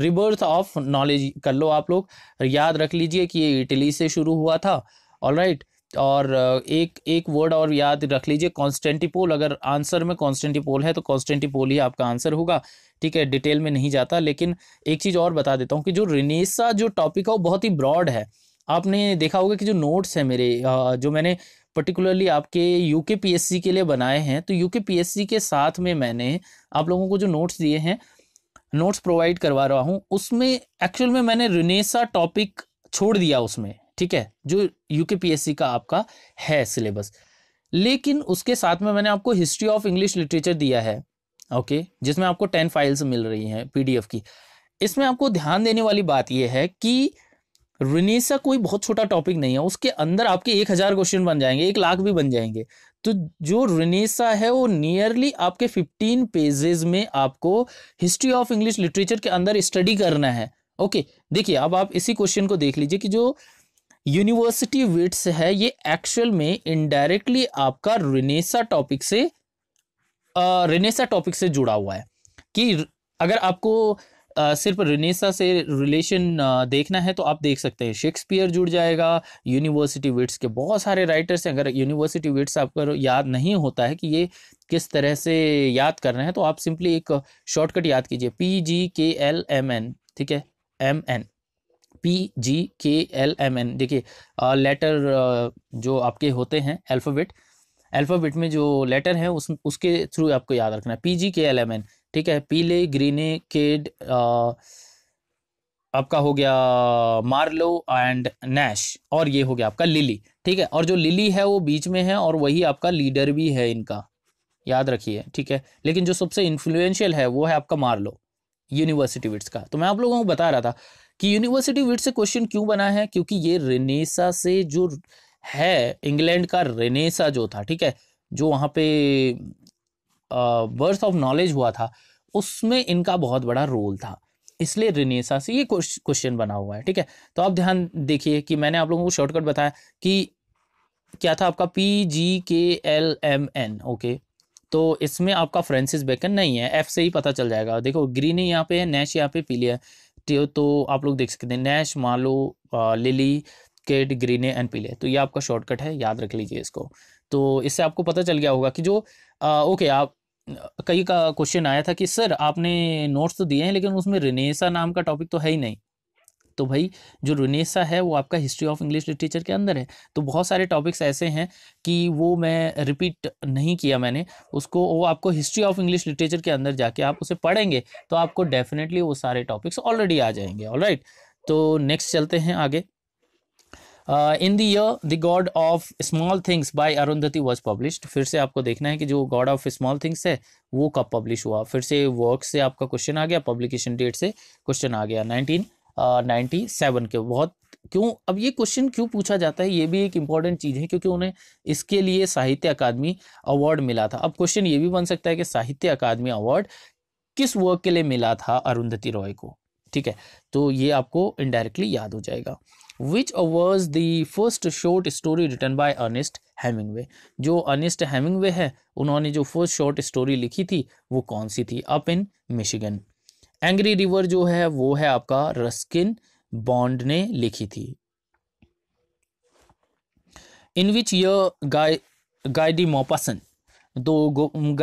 रिबर्थ ऑफ नॉलेज कर लो आप लोग याद रख लीजिए कि ये इटली से शुरू हुआ था ऑल राइट और एक एक वर्ड और याद रख लीजिए कॉन्स्टेंटिपोल अगर आंसर में कॉन्स्टेंटिपोल है तो कॉन्स्टेंटिपोल ही आपका आंसर होगा ठीक है डिटेल में नहीं जाता लेकिन एक चीज़ और बता देता हूँ कि जो रिनेसा जो टॉपिक है वो बहुत ही ब्रॉड है आपने देखा होगा कि जो नोट्स हैं मेरे जो मैंने पर्टिकुलरली आपके यूके पीएससी के लिए बनाए हैं तो यूके पीएससी के साथ में मैंने आप लोगों को जो नोट्स दिए हैं नोट्स प्रोवाइड करवा रहा हूँ उसमें एक्चुअल में मैंने रिनेसा टॉपिक छोड़ दिया उसमें ठीक है जो यूके पीएससी का आपका है सिलेबस लेकिन उसके साथ में मैंने आपको हिस्ट्री ऑफ इंग्लिश लिटरेचर दिया है ओके जिसमें आपको टेन फाइल्स मिल रही हैं पीडीएफ की इसमें आपको ध्यान देने वाली बात यह है कि रिनेसा कोई बहुत छोटा टॉपिक नहीं है उसके अंदर आपके एक हज़ार क्वेश्चन बन जाएंगे एक लाख भी बन जाएंगे तो जो रिनेसा है वो नियरली आपके फिफ्टीन पेजेस में आपको हिस्ट्री ऑफ इंग्लिश लिटरेचर के अंदर स्टडी करना है ओके देखिए अब आप इसी क्वेश्चन को देख लीजिए कि जो यूनिवर्सिटी विट्स है ये एक्चुअल में इनडायरेक्टली आपका रिनेसा टॉपिक से रेनेसा टॉपिक से जुड़ा हुआ है कि अगर आपको सिर्फ रिनेसा से रिलेशन देखना है तो आप देख सकते हैं शेक्सपियर जुड़ जाएगा यूनिवर्सिटी विट्स के बहुत सारे राइटर्स हैं अगर यूनिवर्सिटी विट्स आपको याद नहीं होता है कि ये किस तरह से याद कर रहे हैं तो आप सिंपली एक शॉर्टकट याद कीजिए P G K L M N ठीक है M N P G K L M N देखिए लेटर जो आपके होते हैं अल्फ़ाबेट अल्फ़ाबेट में जो लेटर हैं उस उसके थ्रू आपको याद रखना है P G K L M N ठीक है पीले ग्रीने केड आपका हो गया मार्लो एंड नैश और ये हो गया आपका लिली ठीक है और जो लिली है वो बीच में है और वही आपका लीडर भी है इनका याद रखिए ठीक है लेकिन जो सबसे इन्फ्लुएंशियल है वो है आपका मार्लो यूनिवर्सिटी विट्स का तो मैं आप लोगों को बता रहा था कि यूनिवर्सिटी विट्स से क्वेश्चन क्यों बना है क्योंकि ये रेनेसा से जो है इंग्लैंड का रेनेसा जो था ठीक है जो वहाँ पे बर्थ ऑफ नॉलेज हुआ था उसमें इनका बहुत बड़ा रोल था इसलिए रेनेसा से ये क्वेश्चन बना हुआ है ठीक है तो आप ध्यान देखिए कि मैंने आप लोगों को शॉर्टकट बताया कि क्या था आपका P G K L M N okay तो इसमें आपका फ्रेंसिस बेकन नहीं है एफ से ही पता चल जाएगा देखो ग्रीन ही यहाँ पे है नैश यहाँ पे पीली है तो, तो आप लोग देख सकते हैं नैश मालो लिली केड ग्रीने एंड पीले तो ये आपका शॉर्टकट है याद रख लीजिए इसको तो इससे आपको पता चल गया होगा कि जो आ, ओके आप कई का क्वेश्चन आया था कि सर आपने नोट्स तो दिए हैं लेकिन उसमें रिनेसा नाम का टॉपिक तो है ही नहीं तो भाई जो रिनेसा है वो आपका हिस्ट्री ऑफ इंग्लिश लिटरेचर के अंदर है तो बहुत सारे टॉपिक्स ऐसे हैं कि वो मैं रिपीट नहीं किया मैंने उसको वो आपको हिस्ट्री ऑफ इंग्लिश लिटरेचर के अंदर जाके आप उसे पढ़ेंगे तो आपको डेफिनेटली वो सारे टॉपिक्स ऑलरेडी आ जाएंगे ऑल तो नेक्स्ट चलते हैं आगे uh, in the year the god of small things by arundhati was published फिर से आपको देखना है कि जो god of small things है वो कब पब्लिश हुआ फिर से वर्क से आपका क्वेश्चन आ गया पब्लिकेशन डेट से क्वेश्चन आ गया नाइनटीन नाइन्टी सेवन के बहुत क्यों अब ये क्वेश्चन क्यों पूछा जाता है ये भी एक इम्पॉर्टेंट चीज़ है क्योंकि उन्हें इसके लिए साहित्य अकादमी अवार्ड मिला था अब क्वेश्चन ये भी बन सकता है कि साहित्य अकादमी अवार्ड किस वर्क के लिए मिला था अरुंधति रॉय को ठीक है तो ये आपको इनडायरेक्टली याद हो जाएगा which was the first short story written by Ernest Hemingway जो अर्नेस्ट हेमिंगवे है उन्होंने जो फर्स्ट शॉर्ट स्टोरी लिखी थी वो कौन सी थी up in Michigan angry river जो है वो है आपका रस्किन बॉन्ड ने लिखी थी इन विच य मोपासन तो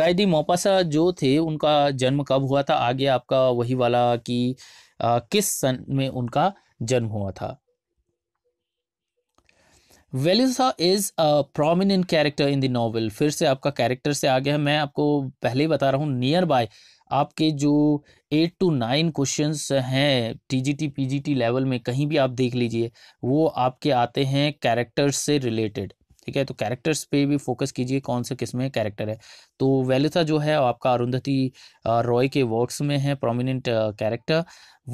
गायदी मोपासा जो थे उनका जन्म कब हुआ था आगे आपका वही वाला कि किस सन में उनका जन्म हुआ था वेलिसा is a prominent character in the novel फिर से आपका कैरेक्टर से आ गया है मैं आपको पहले ही बता रहा हूँ नियर बाय आपके जो एट टू नाइन क्वेश्चंस हैं जी टी लेवल में कहीं भी आप देख लीजिए वो आपके आते हैं कैरेक्टर्स से रिलेटेड ठीक है तो कैरेक्टर्स पे भी फोकस कीजिए कौन से किस में कैरेक्टर है तो वेलिथा जो है आपका अरुंधति रॉय के वर्क्स में है prominent character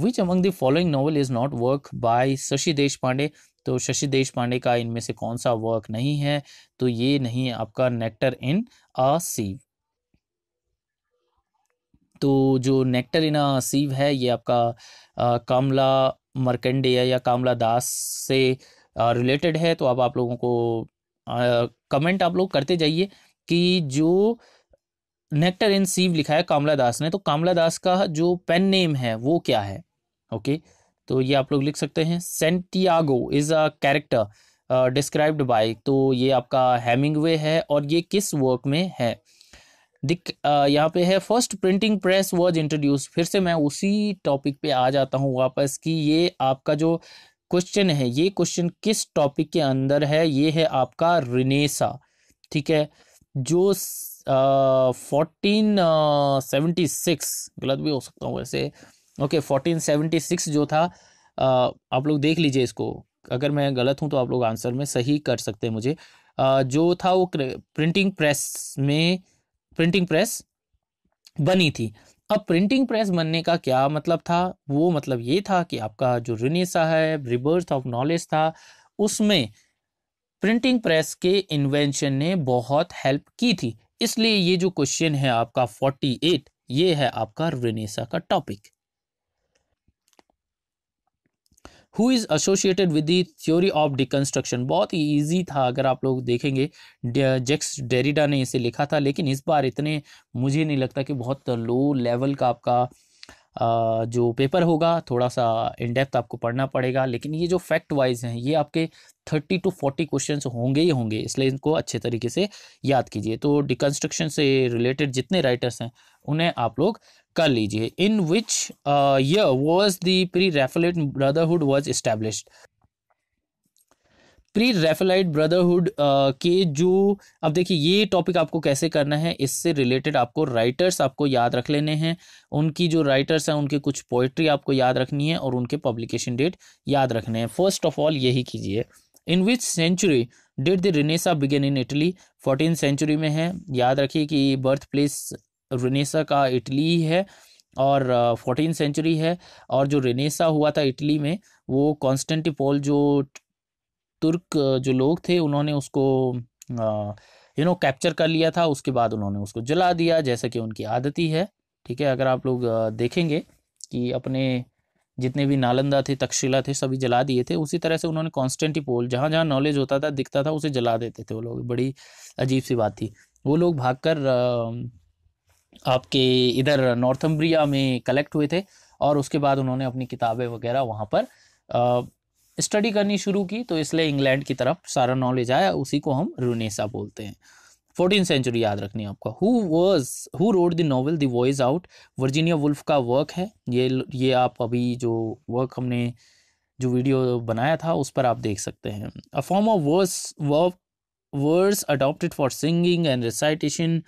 which among the following novel is not work by Shashi Deshpande तो शशि देश पांडे का इनमें से कौन सा वर्क नहीं है तो ये नहीं है आपका नेक्टर इन अ सीव तो जो नेक्टर इन अ सीव है ये आपका आ, कामला मरकंडे या कामला दास से रिलेटेड है तो अब आप लोगों को कमेंट आप लोग करते जाइए कि जो नेक्टर इन सीव लिखा है कामला दास ने तो कामला दास का जो पेन नेम है वो क्या है ओके okay? तो ये आप लोग लिख सकते हैं Santiago is a character described by तो ये आपका हैमिंग है और ये किस वर्क में है दिक uh, यहाँ पे है first printing press was introduce फिर से मैं उसी टॉपिक पे आ जाता हूँ वापस कि ये आपका जो क्वेश्चन है ये क्वेश्चन किस टॉपिक के अंदर है ये है आपका रिनेसा ठीक है जो फोर्टीन सेवेंटी सिक्स गलत भी हो सकता हूँ वैसे ओके फोर्टीन सेवेंटी सिक्स जो था आ, आप लोग देख लीजिए इसको अगर मैं गलत हूँ तो आप लोग आंसर में सही कर सकते हैं मुझे आ, जो था वो प्रिंटिंग प्रेस में प्रिंटिंग प्रेस बनी थी अब प्रिंटिंग प्रेस बनने का क्या मतलब था वो मतलब ये था कि आपका जो रिनेसा है रिबर्थ ऑफ नॉलेज था उसमें प्रिंटिंग प्रेस के इन्वेंशन ने बहुत हेल्प की थी इसलिए ये जो क्वेश्चन है आपका 48 ये है आपका रिनेसा का topic who is associated with the theory of deconstruction बहुत ही ईजी था अगर आप लोग देखेंगे जेक्स डेरिडा ने इसे लिखा था लेकिन इस बार इतने मुझे नहीं लगता कि बहुत लो लेवल का आपका जो पेपर होगा थोड़ा सा इनडेप्थ आपको पढ़ना पड़ेगा लेकिन ये जो फैक्ट वाइज हैं ये आपके थर्टी टू फोर्टी क्वेश्चन होंगे ही होंगे इसलिए इनको अच्छे तरीके से याद कीजिए तो डिकन्स्ट्रक्शन से रिलेटेड जितने राइटर्स हैं उन्हें आप लोग कर लीजिए in which year was the pre Raphaelite brotherhood was establish pre Raphaelite brotherhood के जो अब देखिए ये टॉपिक आपको कैसे करना है इससे रिलेटेड आपको राइटर्स आपको याद रख लेने हैं उनकी जो राइटर्स हैं उनके कुछ पोइट्री आपको याद रखनी है और उनके पब्लिकेशन डेट याद रखने हैं फर्स्ट ऑफ ऑल यही कीजिए in which century did the renaissance begin in Italy fourteen century में है याद रखिए कि बर्थ प्लेस रेनेसा का इटली ही है और फोर्टीन सेंचुरी है और जो रेनेसा हुआ था इटली में वो कॉन्स्टेंटिपोल जो तुर्क जो लोग थे उन्होंने उसको यू नो कैप्चर कर लिया था उसके बाद उन्होंने उसको जला दिया जैसा कि उनकी आदत ही है ठीक है अगर आप लोग देखेंगे कि अपने जितने भी नालंदा थे तक्षशिला थे सभी जला दिए थे उसी तरह से उन्होंने कॉन्स्टेंटिपोल जहाँ जहाँ नॉलेज होता था दिखता था उसे जला देते थे वो लोग बड़ी अजीब सी बात थी वो लोग भागकर आपके इधर नॉर्थम्ब्रिया में कलेक्ट हुए थे और उसके बाद उन्होंने अपनी किताबें वगैरह वहाँ पर स्टडी करनी शुरू की तो इसलिए इंग्लैंड की तरफ सारा नॉलेज आया उसी को हम रूनेसा बोलते हैं फोर्टीन सेंचुरी याद रखनी है आपका who was who wrote the novel the waves out Virginia Woolf का वर्क है ये ये आप अभी जो वर्क हमने जो वीडियो बनाया था उस पर आप देख सकते हैं a form of verse work words adopted for singing and recitation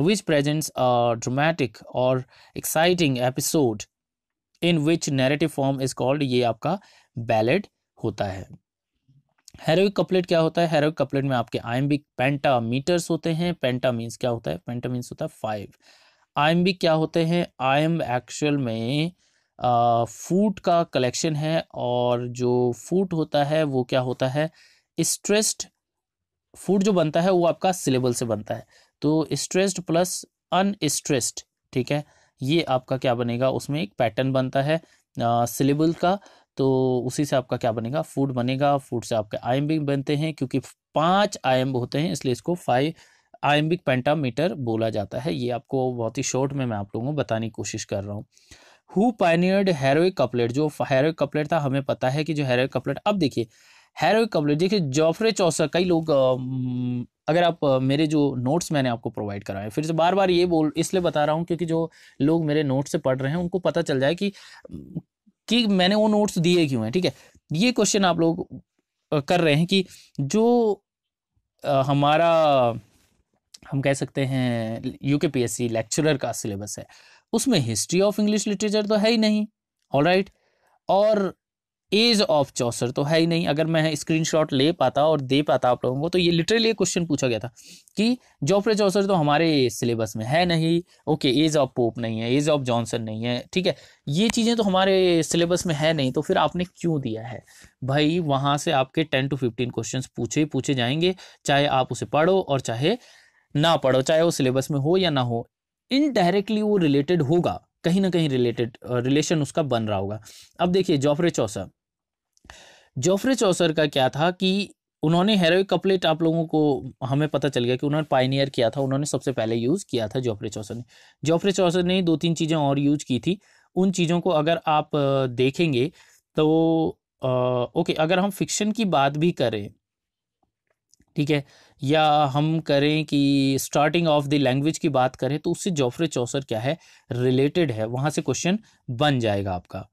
which presents a dramatic or exciting episode in which narrative form is called ये आपका ballad होता है हेरोइक कपलेट क्या होता है हेरोइक कपलेट में आपके आइम्बिक पेंटामीटर्स होते हैं पेंटा मीन्स क्या होता है पेंटा मीन्स होता है फाइव आइम्बिक क्या होते हैं आइम एक्चुअल में फूट का कलेक्शन है और जो फूट होता है वो क्या होता है स्ट्रेस्ड फूट जो बनता है वो आपका सिलेबल से बनता है तो स्ट्रेस्ड प्लस अनस्ट्रेस्ड ठीक है ये आपका क्या बनेगा उसमें एक पैटर्न बनता है सिलेबल का तो उसी से आपका क्या बनेगा फूड बनेगा फूड से आपके आयम्बिक बनते हैं क्योंकि पांच आयम्ब होते हैं इसलिए इसको फाइव आयम्बिक पेंटामीटर बोला जाता है ये आपको बहुत ही शॉर्ट में मैं आप लोगों को बताने की कोशिश कर रहा हूँ हु पाइनियर्ड हेरोइक कपलेट जो हेरोइक कपलेट था हमें पता है कि जो हेरोइक कपलेट अब देखिए हेरोइक कपलेट देखिए जॉफ्रे चौसर कई लोग अगर आप मेरे जो नोट्स मैंने आपको प्रोवाइड कराए फिर से बार बार ये बोल इसलिए बता रहा हूँ क्योंकि जो लोग मेरे नोट्स से पढ़ रहे हैं उनको पता चल जाए कि कि मैंने वो नोट्स दिए क्यों हैं ठीक है ये क्वेश्चन आप लोग कर रहे हैं कि जो हमारा हम कह सकते हैं U K P S C lecturer का सिलेबस है उसमें हिस्ट्री ऑफ इंग्लिश लिटरेचर तो है ही नहीं ऑल राइट और एज ऑफ चौसर तो है ही नहीं अगर मैं स्क्रीनशॉट ले पाता और दे पाता आप लोगों को तो ये लिटरली क्वेश्चन पूछा गया था कि जॉफ्रे चौसर तो हमारे सिलेबस में है नहीं ओके एज ऑफ पोप नहीं है एज ऑफ जॉनसन नहीं है ठीक है ये चीज़ें तो हमारे सिलेबस में है नहीं तो फिर आपने क्यों दिया है भाई वहाँ से आपके टेन टू फिफ्टीन क्वेश्चन पूछे पूछे जाएंगे चाहे आप उसे पढ़ो और चाहे ना पढ़ो चाहे वो सिलेबस में हो या ना हो इनडायरेक्टली वो रिलेटेड होगा कहीं ना कहीं रिलेटेड रिलेशन उसका बन रहा होगा अब देखिए जॉफरे चौसर जोफ्रे चौसर का क्या था कि उन्होंने हेरोइक कपलेट आप लोगों को हमें पता चल गया कि उन्होंने पाइनियर किया था उन्होंने सबसे पहले यूज़ किया था जोफ्रे चौसर ने जोफ्रे चौसर ने दो तीन चीज़ें और यूज की थी उन चीज़ों को अगर आप देखेंगे तो आ, ओके अगर हम फिक्शन की बात भी करें ठीक है या हम करें कि स्टार्टिंग ऑफ द लैंग्वेज की बात करें तो उससे जोफ्रे चौसर क्या है रिलेटेड है वहाँ से क्वेश्चन बन जाएगा आपका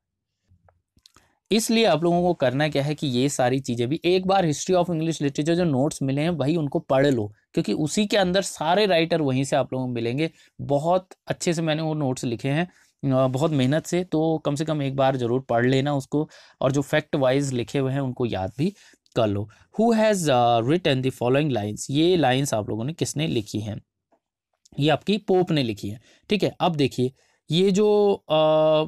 इसलिए आप लोगों को करना क्या है कि ये सारी चीज़ें भी एक बार हिस्ट्री ऑफ इंग्लिश लिटरेचर जो नोट्स मिले हैं वही उनको पढ़ लो क्योंकि उसी के अंदर सारे राइटर वहीं से आप लोगों को मिलेंगे बहुत अच्छे से मैंने वो नोट्स लिखे हैं बहुत मेहनत से तो कम से कम एक बार ज़रूर पढ़ लेना उसको और जो फैक्ट वाइज लिखे हुए हैं उनको याद भी कर लो who has written the following lines ये लाइन्स आप लोगों ने किसने लिखी हैं ये आपकी पोप ने लिखी है ठीक है अब देखिए ये जो आ,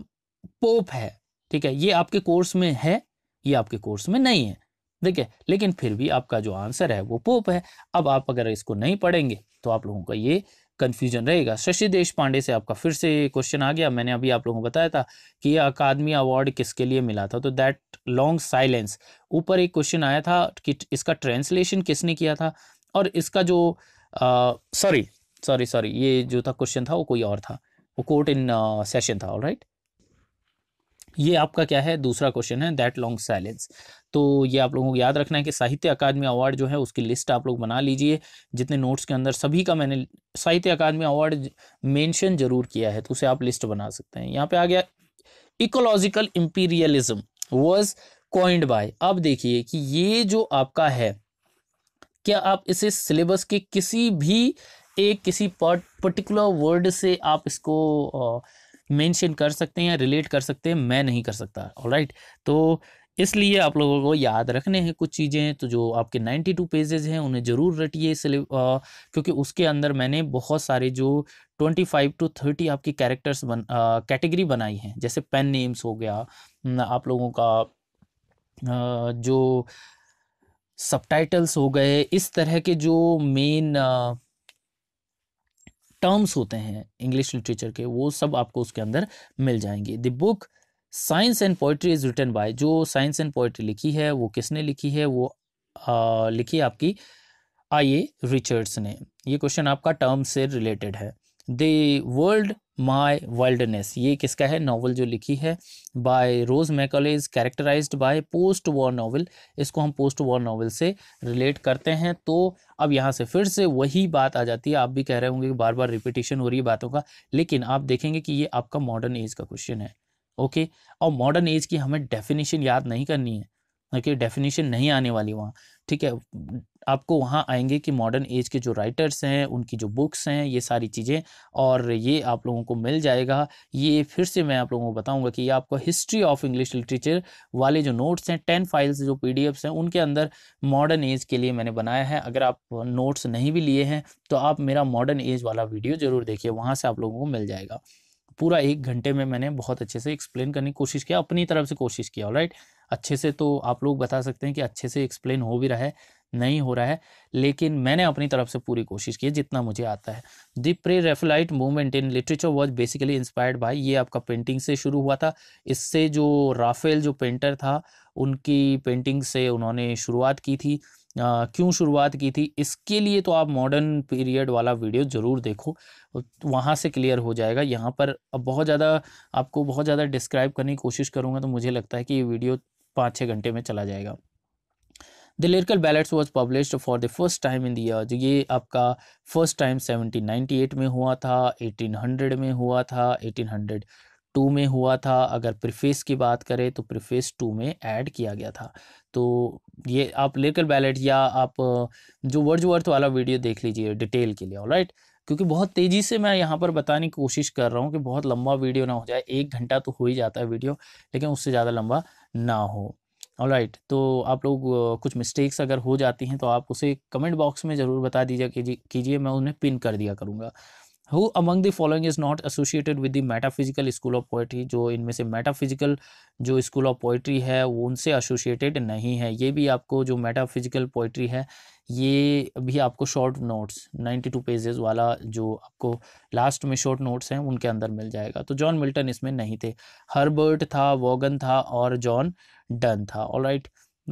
पोप है ठीक है ये आपके कोर्स में है ये आपके कोर्स में नहीं है देखिए लेकिन फिर भी आपका जो आंसर है वो पोप है अब आप अगर इसको नहीं पढ़ेंगे तो आप लोगों का ये कन्फ्यूजन रहेगा शशि देश पांडे से आपका फिर से क्वेश्चन आ गया मैंने अभी आप लोगों को बताया था कि ये अकादमी अवार्ड किसके लिए मिला था तो दैट लॉन्ग साइलेंस ऊपर एक क्वेश्चन आया था कि इसका ट्रांसलेशन किसने किया था और इसका जो सॉरी सॉरी सॉरी ये जो था क्वेश्चन था वो कोई और था वो कोर्ट इन सेशन था ऑल राइट ये आपका क्या है दूसरा क्वेश्चन है दैट लॉन्ग साइलेंस तो ये आप लोगों को याद रखना है कि साहित्य अकादमी अवार्ड जो है उसकी लिस्ट आप लोग बना लीजिए जितने नोट्स के अंदर सभी का मैंने साहित्य अकादमी अवार्ड मेंशन जरूर किया है तो उसे आप लिस्ट बना सकते हैं यहाँ पे आ गया ecological imperialism was coined by अब देखिए कि ये जो आपका है क्या आप इसे सिलेबस के किसी भी एक किसी पर्टिकुलर वर्ड से आप इसको आ, मेंशन कर सकते हैं या रिलेट कर सकते हैं मैं नहीं कर सकता राइट तो इसलिए आप लोगों को याद रखने हैं कुछ चीज़ें तो जो आपके 92 पेजेज हैं उन्हें ज़रूर रटिए क्योंकि उसके अंदर मैंने बहुत सारे जो 25 टू 30 आपकी कैरेक्टर्स बन कैटेगरी बनाई हैं जैसे पेन नेम्स हो गया आप लोगों का आ, जो सबटाइटल्स हो गए इस तरह के जो मेन टर्म्स होते हैं इंग्लिश लिटरेचर के वो सब आपको उसके अंदर मिल जाएंगे the book science and poetry is written by जो साइंस एंड पोइट्री लिखी है वो किसने लिखी है वो आ, लिखी आपकी आई ए रिचर्ड्स ने ये क्वेश्चन आपका टर्म्स से रिलेटेड है द वर्ल्ड माय वर्ल्डनेस ये किसका है नॉवल जो लिखी है by Rose Macaulay is characterized by post war novel इसको हम पोस्ट वॉर नॉवल से रिलेट करते हैं तो अब यहाँ से फिर से वही बात आ जाती है आप भी कह रहे होंगे कि बार बार रिपीटेशन हो रही है बातों का लेकिन आप देखेंगे कि ये आपका मॉडर्न एज का क्वेश्चन है ओके और मॉडर्न एज की हमें डेफिनेशन याद नहीं करनी है ओके okay, डेफिनेशन नहीं आने वाली वहाँ ठीक है आपको वहाँ आएंगे कि मॉडर्न एज के जो राइटर्स हैं उनकी जो बुक्स हैं ये सारी चीज़ें और ये आप लोगों को मिल जाएगा ये फिर से मैं आप लोगों को बताऊंगा कि ये आपको हिस्ट्री ऑफ इंग्लिश लिटरेचर वाले जो नोट्स हैं टेन फाइल्स जो पी हैं उनके अंदर मॉडर्न एज के लिए मैंने बनाया है अगर आप नोट्स नहीं भी लिए हैं तो आप मेरा मॉडर्न एज वाला वीडियो ज़रूर देखिए वहाँ से आप लोगों को मिल जाएगा पूरा एक घंटे में मैंने बहुत अच्छे से एक्सप्लेन करने की कोशिश किया अपनी तरफ से कोशिश किया राइट अच्छे से तो आप लोग बता सकते हैं कि अच्छे से एक्सप्लेन हो भी रहा है नहीं हो रहा है लेकिन मैंने अपनी तरफ से पूरी कोशिश की है जितना मुझे आता है the pre Raphaelite movement in literature was basically inspired by ये आपका पेंटिंग से शुरू हुआ था इससे जो राफेल जो पेंटर था उनकी पेंटिंग से उन्होंने शुरुआत की थी क्यों शुरुआत की थी इसके लिए तो आप मॉडर्न पीरियड वाला वीडियो ज़रूर देखो वहाँ से क्लियर हो जाएगा यहाँ पर अब बहुत ज़्यादा आपको बहुत ज़्यादा डिस्क्राइब करने की कोशिश करूँगा तो मुझे लगता है कि ये वीडियो पाँच छः घंटे में चला जाएगा the lyrical ballads was publish for the first time in दर जो ये आपका फर्स्ट टाइम एट में हुआ था एटीन हंड्रेड में हुआ था एटीन हंड्रेड टू में हुआ था अगर प्रिफेस की बात करें तो प्रिफेस टू में ऐड किया गया था तो ये आप लिरिकल बैलेट या आप जो वर्ड वर्थ वाला वीडियो देख लीजिए डिटेल के लिए ऑलराइट क्योंकि बहुत तेज़ी से मैं यहाँ पर बताने की कोशिश कर रहा हूँ कि बहुत लंबा वीडियो ना हो जाए एक घंटा तो हो ही जाता है वीडियो लेकिन उससे ज़्यादा लंबा ना हो राइट तो आप लोग कुछ मिस्टेक्स अगर हो जाती हैं तो आप उसे कमेंट बॉक्स में ज़रूर बता दीजिए कीजिए मैं उन्हें पिन कर दिया करूँगा who among the following is not associated with the metaphysical school of poetry जो इनमें से मेटाफिजिकल जो स्कूल ऑफ पोइट्री है वो उनसे एसोसिएटेड नहीं है ये भी आपको जो मेटाफिजिकल पोइट्री है ये भी आपको शॉर्ट नोट्स 92 पेजेस वाला जो आपको लास्ट में शॉर्ट नोट्स हैं उनके अंदर मिल जाएगा तो जॉन मिल्टन इसमें नहीं थे हर्बर्ट था वॉगन था और जॉन डन था ऑलराइट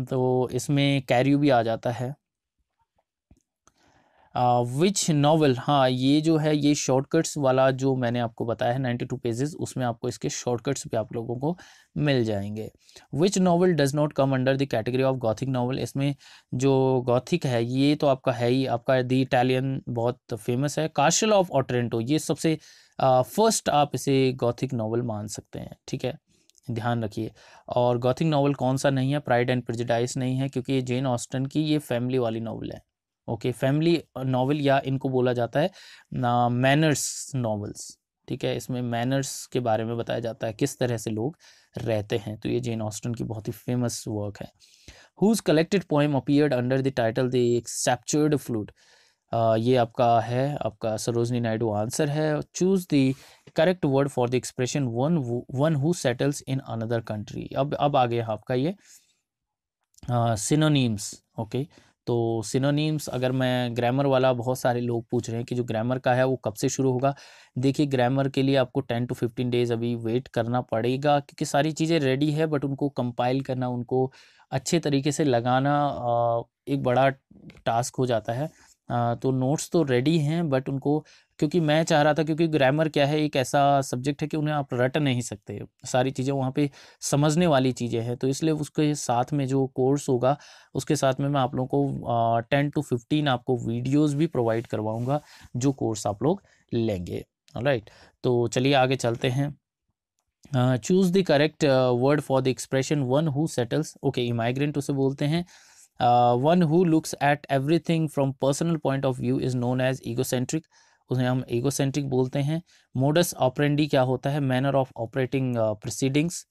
तो इसमें कैरियो भी आ जाता है विच नावल हाँ ये जो है ये शॉर्टकट्स वाला जो मैंने आपको बताया है नाइन्टी टू पेजेस उसमें आपको इसके शॉर्टकट्स भी आप लोगों को मिल जाएंगे which novel does not come under the category of gothic novel इसमें जो गॉथिक है ये तो आपका है ही आपका द इटालियन बहुत फेमस है काशल ऑफ ऑटरेंटो ये सबसे फर्स्ट आप इसे गॉथिक नावल मान सकते हैं ठीक है ध्यान रखिए और गॉथिक नावल कौन सा नहीं है प्राइड एंड प्रिजडाइस नहीं है क्योंकि ये जेन ऑस्टन की ये फैमिली वाली नावल है ओके फैमिली नावल या इनको बोला जाता है मैनर्स नावल्स ठीक है इसमें मैनर्स के बारे में बताया जाता है किस तरह से लोग रहते हैं तो ये जेन ऑस्टन की बहुत ही फेमस वर्क है whose collected poem appeared under the title the sceptred flute ये आपका है आपका सरोजनी नायडू आंसर है choose the correct word for the expression one one who settles in another country अब अब आ गया आपका ये सिनोनिम्स ओके okay? तो सिनोनिम्स अगर मैं ग्रामर वाला बहुत सारे लोग पूछ रहे हैं कि जो ग्रामर का है वो कब से शुरू होगा देखिए ग्रामर के लिए आपको टेन टू फिफ्टीन डेज़ अभी वेट करना पड़ेगा क्योंकि सारी चीज़ें रेडी है बट उनको कंपाइल करना उनको अच्छे तरीके से लगाना एक बड़ा टास्क हो जाता है तो नोट्स तो रेडी हैं बट उनको क्योंकि मैं चाह रहा था क्योंकि ग्रामर क्या है एक ऐसा सब्जेक्ट है कि उन्हें आप रट नहीं सकते सारी चीज़ें वहाँ पे समझने वाली चीज़ें हैं तो इसलिए उसके साथ में जो कोर्स होगा उसके साथ में मैं आप लोगों को टेन टू फिफ्टीन आपको वीडियोस भी प्रोवाइड करवाऊँगा जो कोर्स आप लोग लेंगे राइट तो चलिए आगे चलते हैं choose the correct word for the expression one who settles okay immigrant उसे बोलते हैं one who looks at everything from personal point of view is known as egocentric उन्हें हम ईगोसेंट्रिक बोलते हैं मोडस ऑपरेंडी क्या होता है मैनर ऑफ ऑपरेटिंग प्रोसीडिंग्स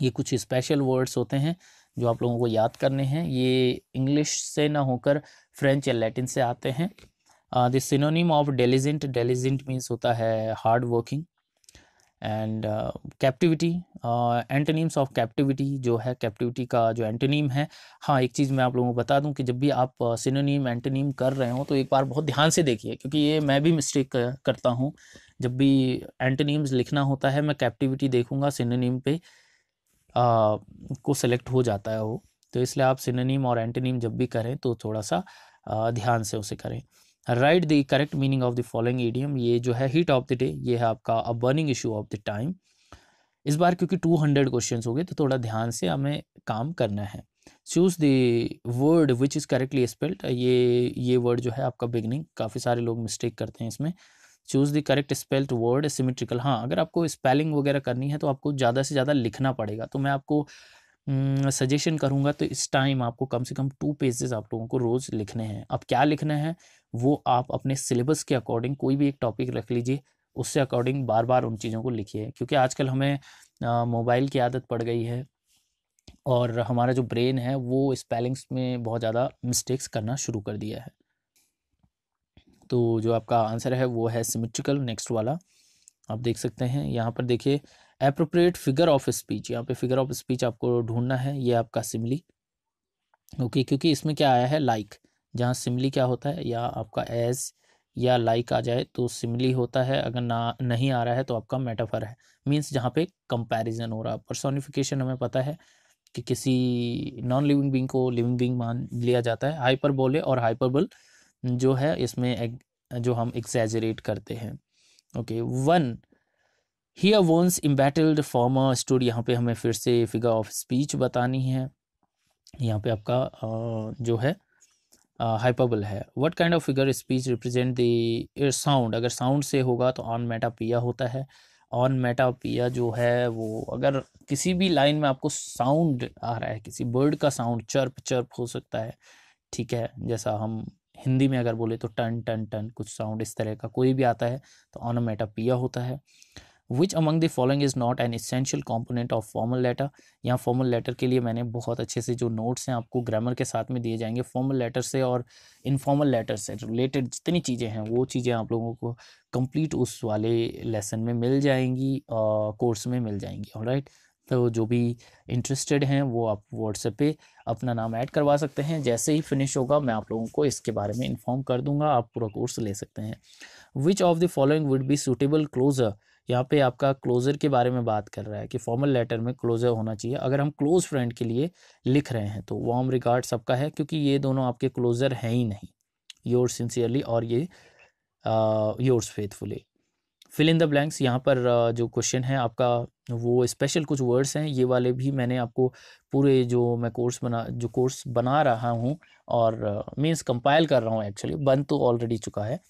ये कुछ स्पेशल वर्ड्स होते हैं जो आप लोगों को याद करने हैं ये इंग्लिश से ना होकर फ्रेंच या लैटिन से आते हैं the synonym of diligent diligent means होता है hard working and captivity antonyms of captivity जो है कैप्टिविटी का जो एंटनीम है हाँ एक चीज़ मैं आप लोगों को बता दूं कि जब भी आप सिनोनीम uh, एंटनीम कर रहे हो तो एक बार बहुत ध्यान से देखिए क्योंकि ये मैं भी मिस्टेक करता हूँ जब भी एंटनीम्स लिखना होता है मैं कैप्टिविटी देखूँगा सिनोनीम पे आ, को सेलेक्ट हो जाता है वो तो इसलिए आप सिनोनीम और एंटनीम जब भी करें तो थोड़ा सा आ, ध्यान से उसे करें write the correct meaning of the following idiom ये जो है हीट ऑफ द डे ये है आपका a burning issue of the time इस बार क्योंकि टू हंड्रेड क्वेश्चन हो गए तो थोड़ा ध्यान से हमें काम करना है choose the word which is correctly spelled ये ये वर्ड जो है आपका बिगनिंग काफ़ी सारे लोग मिस्टेक करते हैं इसमें choose the correct spelled word symmetrical हाँ अगर आपको स्पेलिंग वगैरह करनी है तो आपको ज़्यादा से ज़्यादा लिखना पड़ेगा तो मैं आपको सजेशन करूँगा तो इस टाइम आपको कम से कम टू पेजेस आप लोगों को रोज़ लिखने हैं अब क्या लिखना है वो आप अपने सिलेबस के अकॉर्डिंग कोई भी एक टॉपिक रख लीजिए उससे अकॉर्डिंग बार बार उन चीज़ों को लिखिए क्योंकि आजकल हमें मोबाइल की आदत पड़ गई है और हमारा जो ब्रेन है वो स्पेलिंग्स में बहुत ज़्यादा मिस्टेक्स करना शुरू कर दिया है तो जो आपका आंसर है वो है सिमेट्रिकल नेक्स्ट वाला आप देख सकते हैं यहाँ पर देखिए अप्रोप्रिएट फिगर ऑफ स्पीच यहाँ पे फिगर ऑफ स्पीच आपको ढूंढना है ये आपका सिमली ओके okay, क्योंकि इसमें क्या आया है लाइक like. जहाँ सिमली क्या होता है या आपका एज या लाइक like आ जाए तो सिमली होता है अगर ना नहीं आ रहा है तो आपका मेटाफर है मीन्स जहाँ पे कंपैरिजन हो रहा है पर्सोनिफिकेशन हमें पता है कि किसी नॉन लिविंग बींग को लिविंग बींग मान लिया जाता है हाइपर बोले और हाइपरबल जो है इसमें एक, जो हम एक्सैजरेट करते हैं okay one he once embattled farmer stood यहाँ पे हमें फिर से फिगर ऑफ स्पीच बतानी है यहाँ पे आपका जो है हाइपाबल है what kind of figure speech represent the sound अगर साउंड से होगा तो ऑन मेटापिया होता है ऑन मेटापिया जो है वो अगर किसी भी लाइन में आपको साउंड आ रहा है किसी बर्ड का साउंड चर्प चर्प हो सकता है ठीक है जैसा हम हिंदी में अगर बोले तो टन टन टन कुछ साउंड इस तरह का कोई भी आता है तो ऑन मेटापिया होता है which among the following is not an essential component of formal letter यहाँ फॉर्मल लेटर के लिए मैंने बहुत अच्छे से जो नोट्स हैं आपको ग्रामर के साथ में दिए जाएंगे फॉर्मल लेटर से और इनफॉर्मल लेटर से रिलेटेड जितनी चीज़ें हैं वो चीज़ें आप लोगों को कंप्लीट उस वाले लेसन में मिल जाएंगी कोर्स में मिल जाएंगी और राइट तो जो भी इंटरेस्टेड हैं वो आप व्हाट्सएप पे अपना नाम ऐड करवा सकते हैं जैसे ही फिनिश होगा मैं आप लोगों को इसके बारे में इन्फॉर्म कर दूंगा आप पूरा कोर्स ले सकते हैं which of the following would be suitable closure यहाँ पे आपका क्लोज़र के बारे में बात कर रहा है कि फॉर्मल लेटर में क्लोज़र होना चाहिए अगर हम क्लोज़ फ्रेंड के लिए लिख रहे हैं तो वार्म रिगार्ड सबका है क्योंकि ये दोनों आपके क्लोज़र हैं ही नहीं योर सिंसियरली और ये yours faithfully fill in the blanks यहाँ पर जो क्वेश्चन है आपका वो स्पेशल कुछ वर्ड्स हैं ये वाले भी मैंने आपको पूरे जो मैं कोर्स बना जो कोर्स बना रहा हूँ और मीन्स कंपाइल कर रहा हूँ एक्चुअली बन तो ऑलरेडी चुका है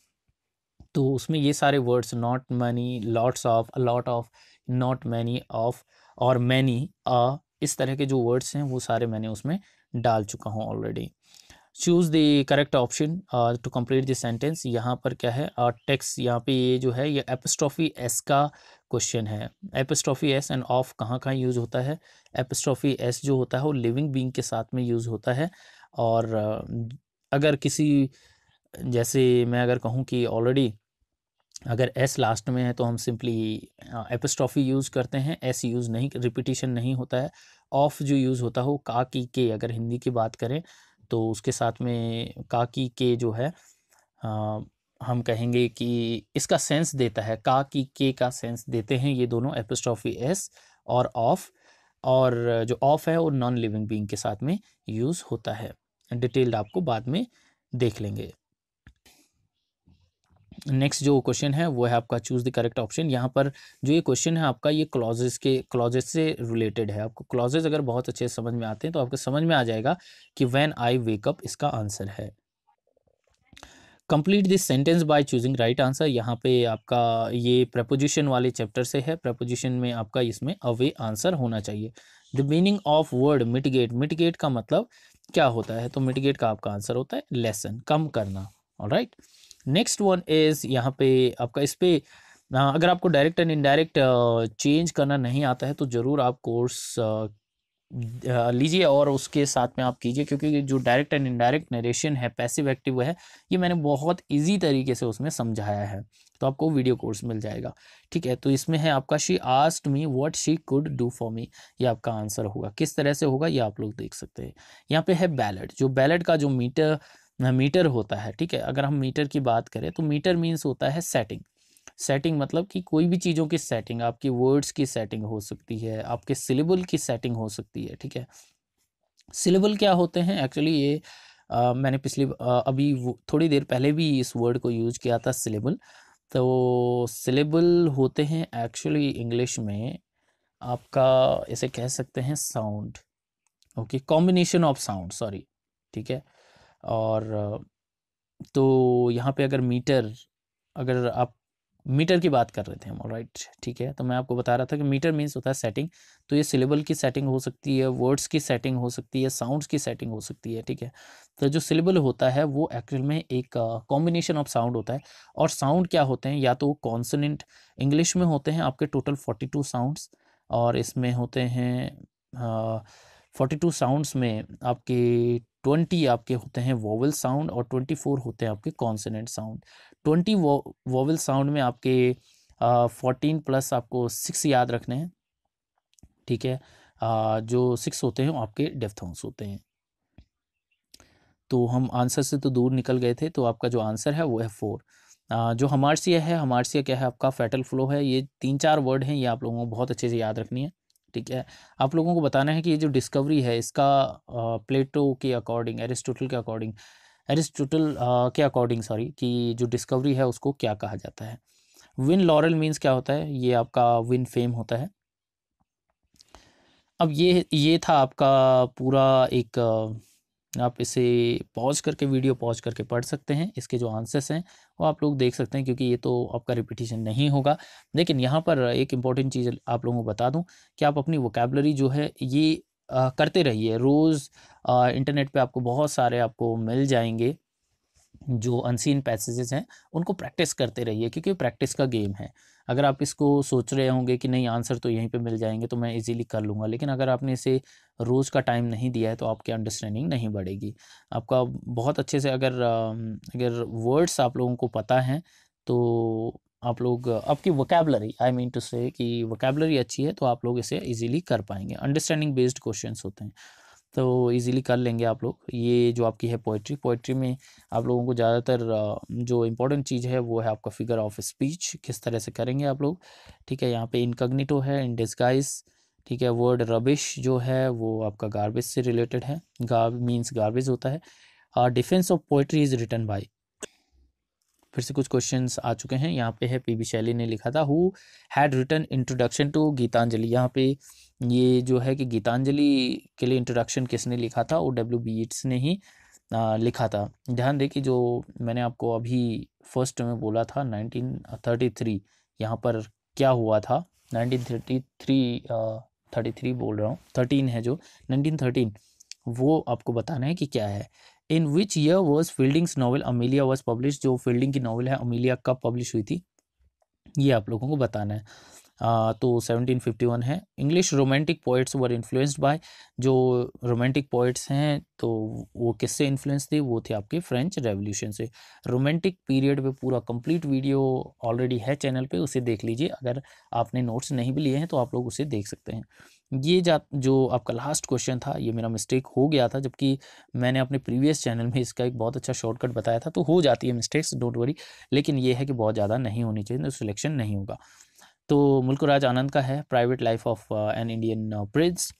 तो उसमें ये सारे words not many lots of a lot of not many of और मैनी अ इस तरह के जो वर्ड्स हैं वो सारे मैंने उसमें डाल चुका हूँ already choose the correct option to complete this sentence यहाँ पर क्या है टेक्स uh, यहाँ पे ये जो है ये एपस्ट्रॉफी एस का क्वेश्चन है एपस्ट्रॉफी एस एंड ऑफ कहाँ कहाँ यूज़ होता है एपस्ट्रॉफी एस जो होता है वो लिविंग बींग के साथ में यूज़ होता है और uh, अगर किसी जैसे मैं अगर कहूँ कि ऑलरेडी अगर एस लास्ट में है तो हम सिंपली एपस्ट्रॉफी यूज़ करते हैं एस यूज़ नहीं रिपीटिशन नहीं होता है ऑफ जो यूज़ होता है हो, वो का की के अगर हिंदी की बात करें तो उसके साथ में का की के जो है आ, uh, हम कहेंगे कि इसका सेंस देता है का की के का सेंस देते हैं ये दोनों एपस्ट्रॉफी एस और ऑफ और जो ऑफ है वो नॉन लिविंग बींग के साथ में यूज़ होता है डिटेल्ड आपको बाद में देख लेंगे नेक्स्ट जो क्वेश्चन है वो है आपका चूज़ द करेक्ट ऑप्शन यहाँ पर जो ये क्वेश्चन है आपका ये क्लॉजेस के क्लॉजेस से रिलेटेड है आपको क्लॉजेस अगर बहुत अच्छे समझ में आते हैं तो आपको समझ में आ जाएगा कि वैन आई वेकअप इसका आंसर है complete this sentence by choosing right answer यहाँ पे आपका ये प्रपोजिशन वाले चैप्टर से है प्रपोजिशन में आपका इसमें अवे आंसर होना चाहिए the meaning of word mitigate mitigate का मतलब क्या होता है तो मिटिगेट का आपका आंसर होता है लेसन कम करना right right? Next one is यहाँ पे आपका इस पर हाँ, अगर आपको डायरेक्ट एंड इनडायरेक्ट चेंज करना नहीं आता है तो ज़रूर आप कोर्स लीजिए और उसके साथ में आप कीजिए क्योंकि जो डायरेक्ट एंड इनडायरेक्ट नरेशन है पैसिव एक्टिव है ये मैंने बहुत इजी तरीके से उसमें समझाया है तो आपको वीडियो कोर्स मिल जाएगा ठीक है तो इसमें है आपका she asked me what she could do for me ये आपका आंसर होगा किस तरह से होगा ये आप लोग देख सकते हैं यहाँ पे है बैलेट जो बैलेट का जो मीटर मीटर होता है ठीक है अगर हम मीटर की बात करें तो मीटर मीन्स होता है सेटिंग सेटिंग मतलब कि कोई भी चीज़ों की सेटिंग आपकी वर्ड्स की सेटिंग हो सकती है आपके सिलेबल की सेटिंग हो सकती है ठीक है सिलेबल क्या होते हैं एक्चुअली ये आ, मैंने पिछली आ, अभी थोड़ी देर पहले भी इस वर्ड को यूज किया था सिलेबल तो सिलेबल होते हैं एक्चुअली इंग्लिश में आपका इसे कह सकते हैं sound okay combination of sound sorry ठीक है और तो यहाँ पे अगर मीटर अगर आप मीटर की बात कर रहे थे हम राइट ठीक है तो मैं आपको बता रहा था कि मीटर मीन्स होता है सेटिंग तो ये सिलेबल की सेटिंग हो सकती है वर्ड्स की सेटिंग हो सकती है साउंड्स की सेटिंग हो सकती है ठीक है तो जो सिलेबल होता है वो एक्चुअल में एक कॉम्बिनेशन ऑफ साउंड होता है और साउंड क्या होते हैं या तो कॉन्सनेंट इंग्लिश में होते हैं आपके टोटल फोर्टी टू साउंड्स और इसमें होते हैं फोर्टी टू साउंड्स में आपके ट्वेंटी आपके होते हैं वोवल साउंड और ट्वेंटी फोर होते हैं आपके consonant sound twenty vowel sound में आपके फोर्टीन uh, प्लस आपको सिक्स याद रखने हैं ठीक है uh, जो सिक्स होते हैं आपके डेफ्थॉन्स होते हैं तो हम आंसर से तो दूर निकल गए थे तो आपका जो आंसर है वो है फोर जो हमारसिया है हमारसिया क्या है आपका फैटल फ्लो है ये तीन चार वर्ड हैं ये आप लोगों को बहुत अच्छे से याद रखनी है ठीक है आप लोगों को बताना है कि ये जो डिस्कवरी है इसका प्लेटो के अकॉर्डिंग एरिस्टोटल के अकॉर्डिंग एरिस्टोटल के अकॉर्डिंग सॉरी कि जो डिस्कवरी है उसको क्या कहा जाता है विन लॉरल मीन्स क्या होता है ये आपका विन फेम होता है अब ये ये था आपका पूरा एक आप इसे पॉज करके वीडियो पॉज करके पढ़ सकते हैं इसके जो आंसर्स हैं वो आप लोग देख सकते हैं क्योंकि ये तो आपका रिपीटिशन नहीं होगा लेकिन यहाँ पर एक इम्पॉर्टेंट चीज़ आप लोगों को बता दूँ कि आप अपनी वोकेबलरी जो है ये आ, करते रहिए रोज़ इंटरनेट पे आपको बहुत सारे आपको मिल जाएंगे जो अनसीन पैसेजेस हैं उनको प्रैक्टिस करते रहिए क्योंकि प्रैक्टिस का गेम है अगर आप इसको सोच रहे होंगे कि नहीं आंसर तो यहीं पे मिल जाएंगे तो मैं इजीली कर लूँगा लेकिन अगर आपने इसे रोज़ का टाइम नहीं दिया है तो आपकी अंडरस्टैंडिंग नहीं बढ़ेगी आपका बहुत अच्छे से अगर अगर वर्ड्स आप लोगों को पता है तो आप लोग आपकी वोकेबलरी आई मीन टू से कि वोकेबलरी अच्छी है तो आप लोग इसे इजीली कर पाएंगे अंडरस्टैंडिंग बेस्ड क्वेश्चंस होते हैं तो इजीली कर लेंगे आप लोग ये जो आपकी है पोइट्री पोइट्री में आप लोगों को ज़्यादातर जो इम्पोर्टेंट चीज़ है वो है आपका फिगर ऑफ स्पीच किस तरह से करेंगे आप लोग ठीक है यहाँ पे इनकग्निटो है इन डिस्गाइज ठीक है वर्ड रबिश जो है वो आपका गार्बेज से रिलेटेड है गार्ब मीन्स गार्बेज होता है defence of poetry is written by फिर से कुछ क्वेश्चन आ चुके हैं यहाँ पे है पी बी शैली ने लिखा था who had written introduction to Gitanjali यहाँ पे ये जो है कि गीतांजलि के लिए इंट्रोडक्शन किसने लिखा था वो डब्ल्यू बी बीट्स ने ही आ, लिखा था ध्यान दें कि जो मैंने आपको अभी फर्स्ट में बोला था 1933 यहाँ पर क्या हुआ था 1933 थर्टी थ्री बोल रहा हूँ थर्टीन है जो 1913 वो आपको बताना है कि क्या है in which year was Fielding's novel Amelia was publish जो फील्डिंग की नावल है अमीलिया कब पब्लिश हुई थी ये आप लोगों को बताना है तो 1751 है English romantic poets were influenced by जो रोमांटिक पोइट्स हैं तो वो किससे इन्फ्लुएंस थे वो थे आपके फ्रेंच रेवोल्यूशन से रोमांटिक पीरियड पे पूरा कंप्लीट वीडियो ऑलरेडी है चैनल पे उसे देख लीजिए अगर आपने नोट्स नहीं भी लिए हैं तो आप लोग उसे देख सकते हैं ये जा जो आपका लास्ट क्वेश्चन था ये मेरा मिस्टेक हो गया था जबकि मैंने अपने प्रीवियस चैनल में इसका एक बहुत अच्छा शॉर्टकट बताया था तो हो जाती है मिस्टेक्स डोंट वरी लेकिन ये है कि बहुत ज़्यादा नहीं होनी चाहिए तो सिलेक्शन नहीं होगा तो मुल्क राज आनंद का है private life of an Indian prince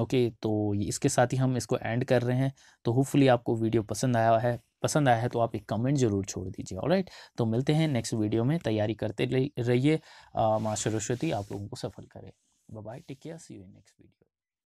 okay तो इसके साथ ही हम इसको एंड कर रहे हैं तो होपफुली आपको वीडियो पसंद आया है पसंद आया है तो आप एक कमेंट ज़रूर छोड़ दीजिए और राइट तो मिलते हैं नेक्स्ट वीडियो में तैयारी करते रहिए uh, माँ सरस्वती आप लोगों को सफल करें bye take care see you next video